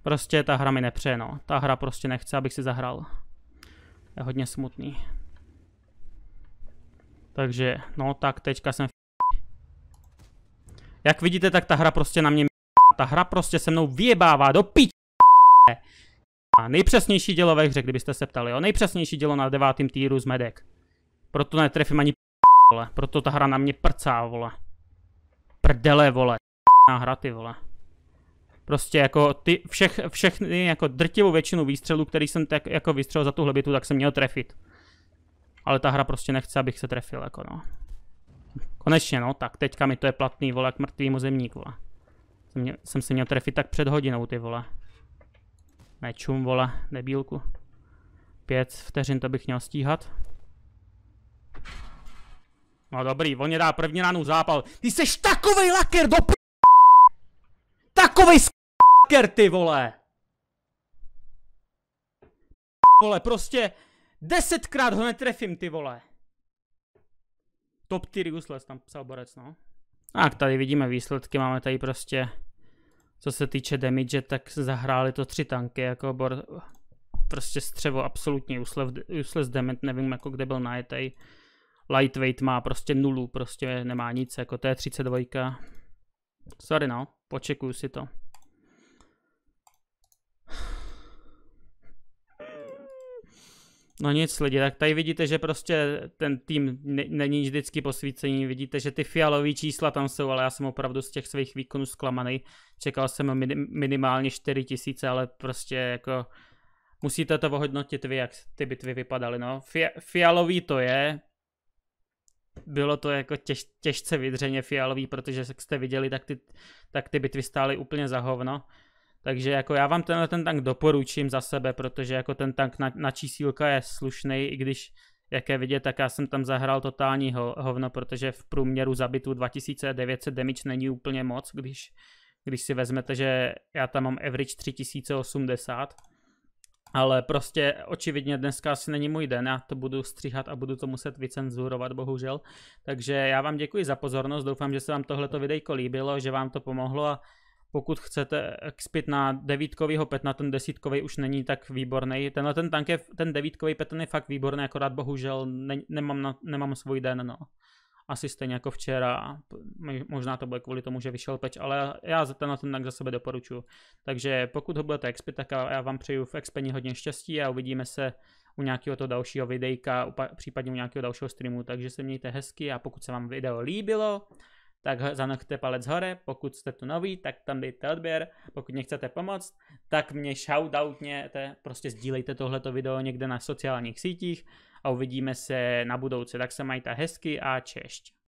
Prostě ta hra mi nepřeje, no. Ta hra prostě nechce, abych si zahrál. Je hodně smutný. Takže, no tak teďka jsem Jak vidíte, tak ta hra prostě na mě Ta hra prostě se mnou vyjebává do pič. A nejpřesnější dělo ve hře, kdybyste se ptali, jo. Nejpřesnější dělo na devátém týru z medek. Proto netrefím ani vole. Proto ta hra na mě prcá, vole. Prdele, vole. Na hra, ty vole. Prostě jako ty všech, všechny, jako drtivou většinu výstřelů, který jsem tak jako vystřelil za tuhle bitvu, tak jsem měl trefit. Ale ta hra prostě nechce, abych se trefil, jako no. Konečně, no, tak teďka mi to je platný, vole, jak mrtvý mozemník, vole. Jsem, měl, jsem se měl trefit tak před hodinou, ty vole. Nečum, vole, nebílku. Pět vteřin to bych měl stíhat. No dobrý, on mě dá první ránu zápal. Ty seš takovej laker do p... Takovej s hacker, ty vole! Vole, prostě desetkrát ho netrefím, ty vole. Top tier useless, tam psal borec, no. Tak, tady vidíme výsledky, máme tady prostě, co se týče damage, tak zahráli to tři tanky, jako bor, prostě střevo absolutně useless, useless damage, nevím jako kde byl najetej. Lightweight má prostě nulu, prostě nemá nic, jako to je 32. Sorry no, počekuju si to. No nic lidi, tak tady vidíte, že prostě ten tým není vždycky posvícení, vidíte, že ty fialové čísla tam jsou, ale já jsem opravdu z těch svých výkonů zklamaný, čekal jsem minim, minimálně 4 tisíce, ale prostě jako musíte to ohodnotit vy, jak ty bitvy vypadaly, no. Fia, fialový to je, bylo to jako těž, těžce vydřeně fialový, protože jak jste viděli, tak ty, tak ty bitvy stály úplně za hovno. Takže jako já vám tenhle ten tank doporučím za sebe, protože jako ten tank na, na čísílka je slušný, i když jak je vidět, tak já jsem tam zahrál totální ho, hovno, protože v průměru zabitu 2900 damage není úplně moc, když, když si vezmete, že já tam mám average 3080, ale prostě očividně dneska asi není můj den, já to budu stříhat a budu to muset vycenzurovat, bohužel. Takže já vám děkuji za pozornost, doufám, že se vám tohleto videjko líbilo, že vám to pomohlo a pokud chcete expit eh, na devítkovýho petna, ten desítkový už není tak výborný. Tenhle ten tank je, ten devítkový petn je fakt výborný, akorát bohužel ne, nemám, na, nemám svůj den, no. Asi stejně jako včera, možná to bude kvůli tomu, že vyšel peč, ale já za tenhle ten tank za sebe doporučuji. Takže pokud ho budete expit, tak já vám přeju v expení hodně štěstí a uvidíme se u nějakého toho dalšího videjka, případně u nějakého dalšího streamu, takže se mějte hezky a pokud se vám video líbilo, tak zanochte palec hore, pokud jste tu nový, tak tam dejte odběr, pokud nechcete pomoct, tak mě shoutoutněte, prostě sdílejte tohleto video někde na sociálních sítích a uvidíme se na budouce, tak se majte hezky a češť.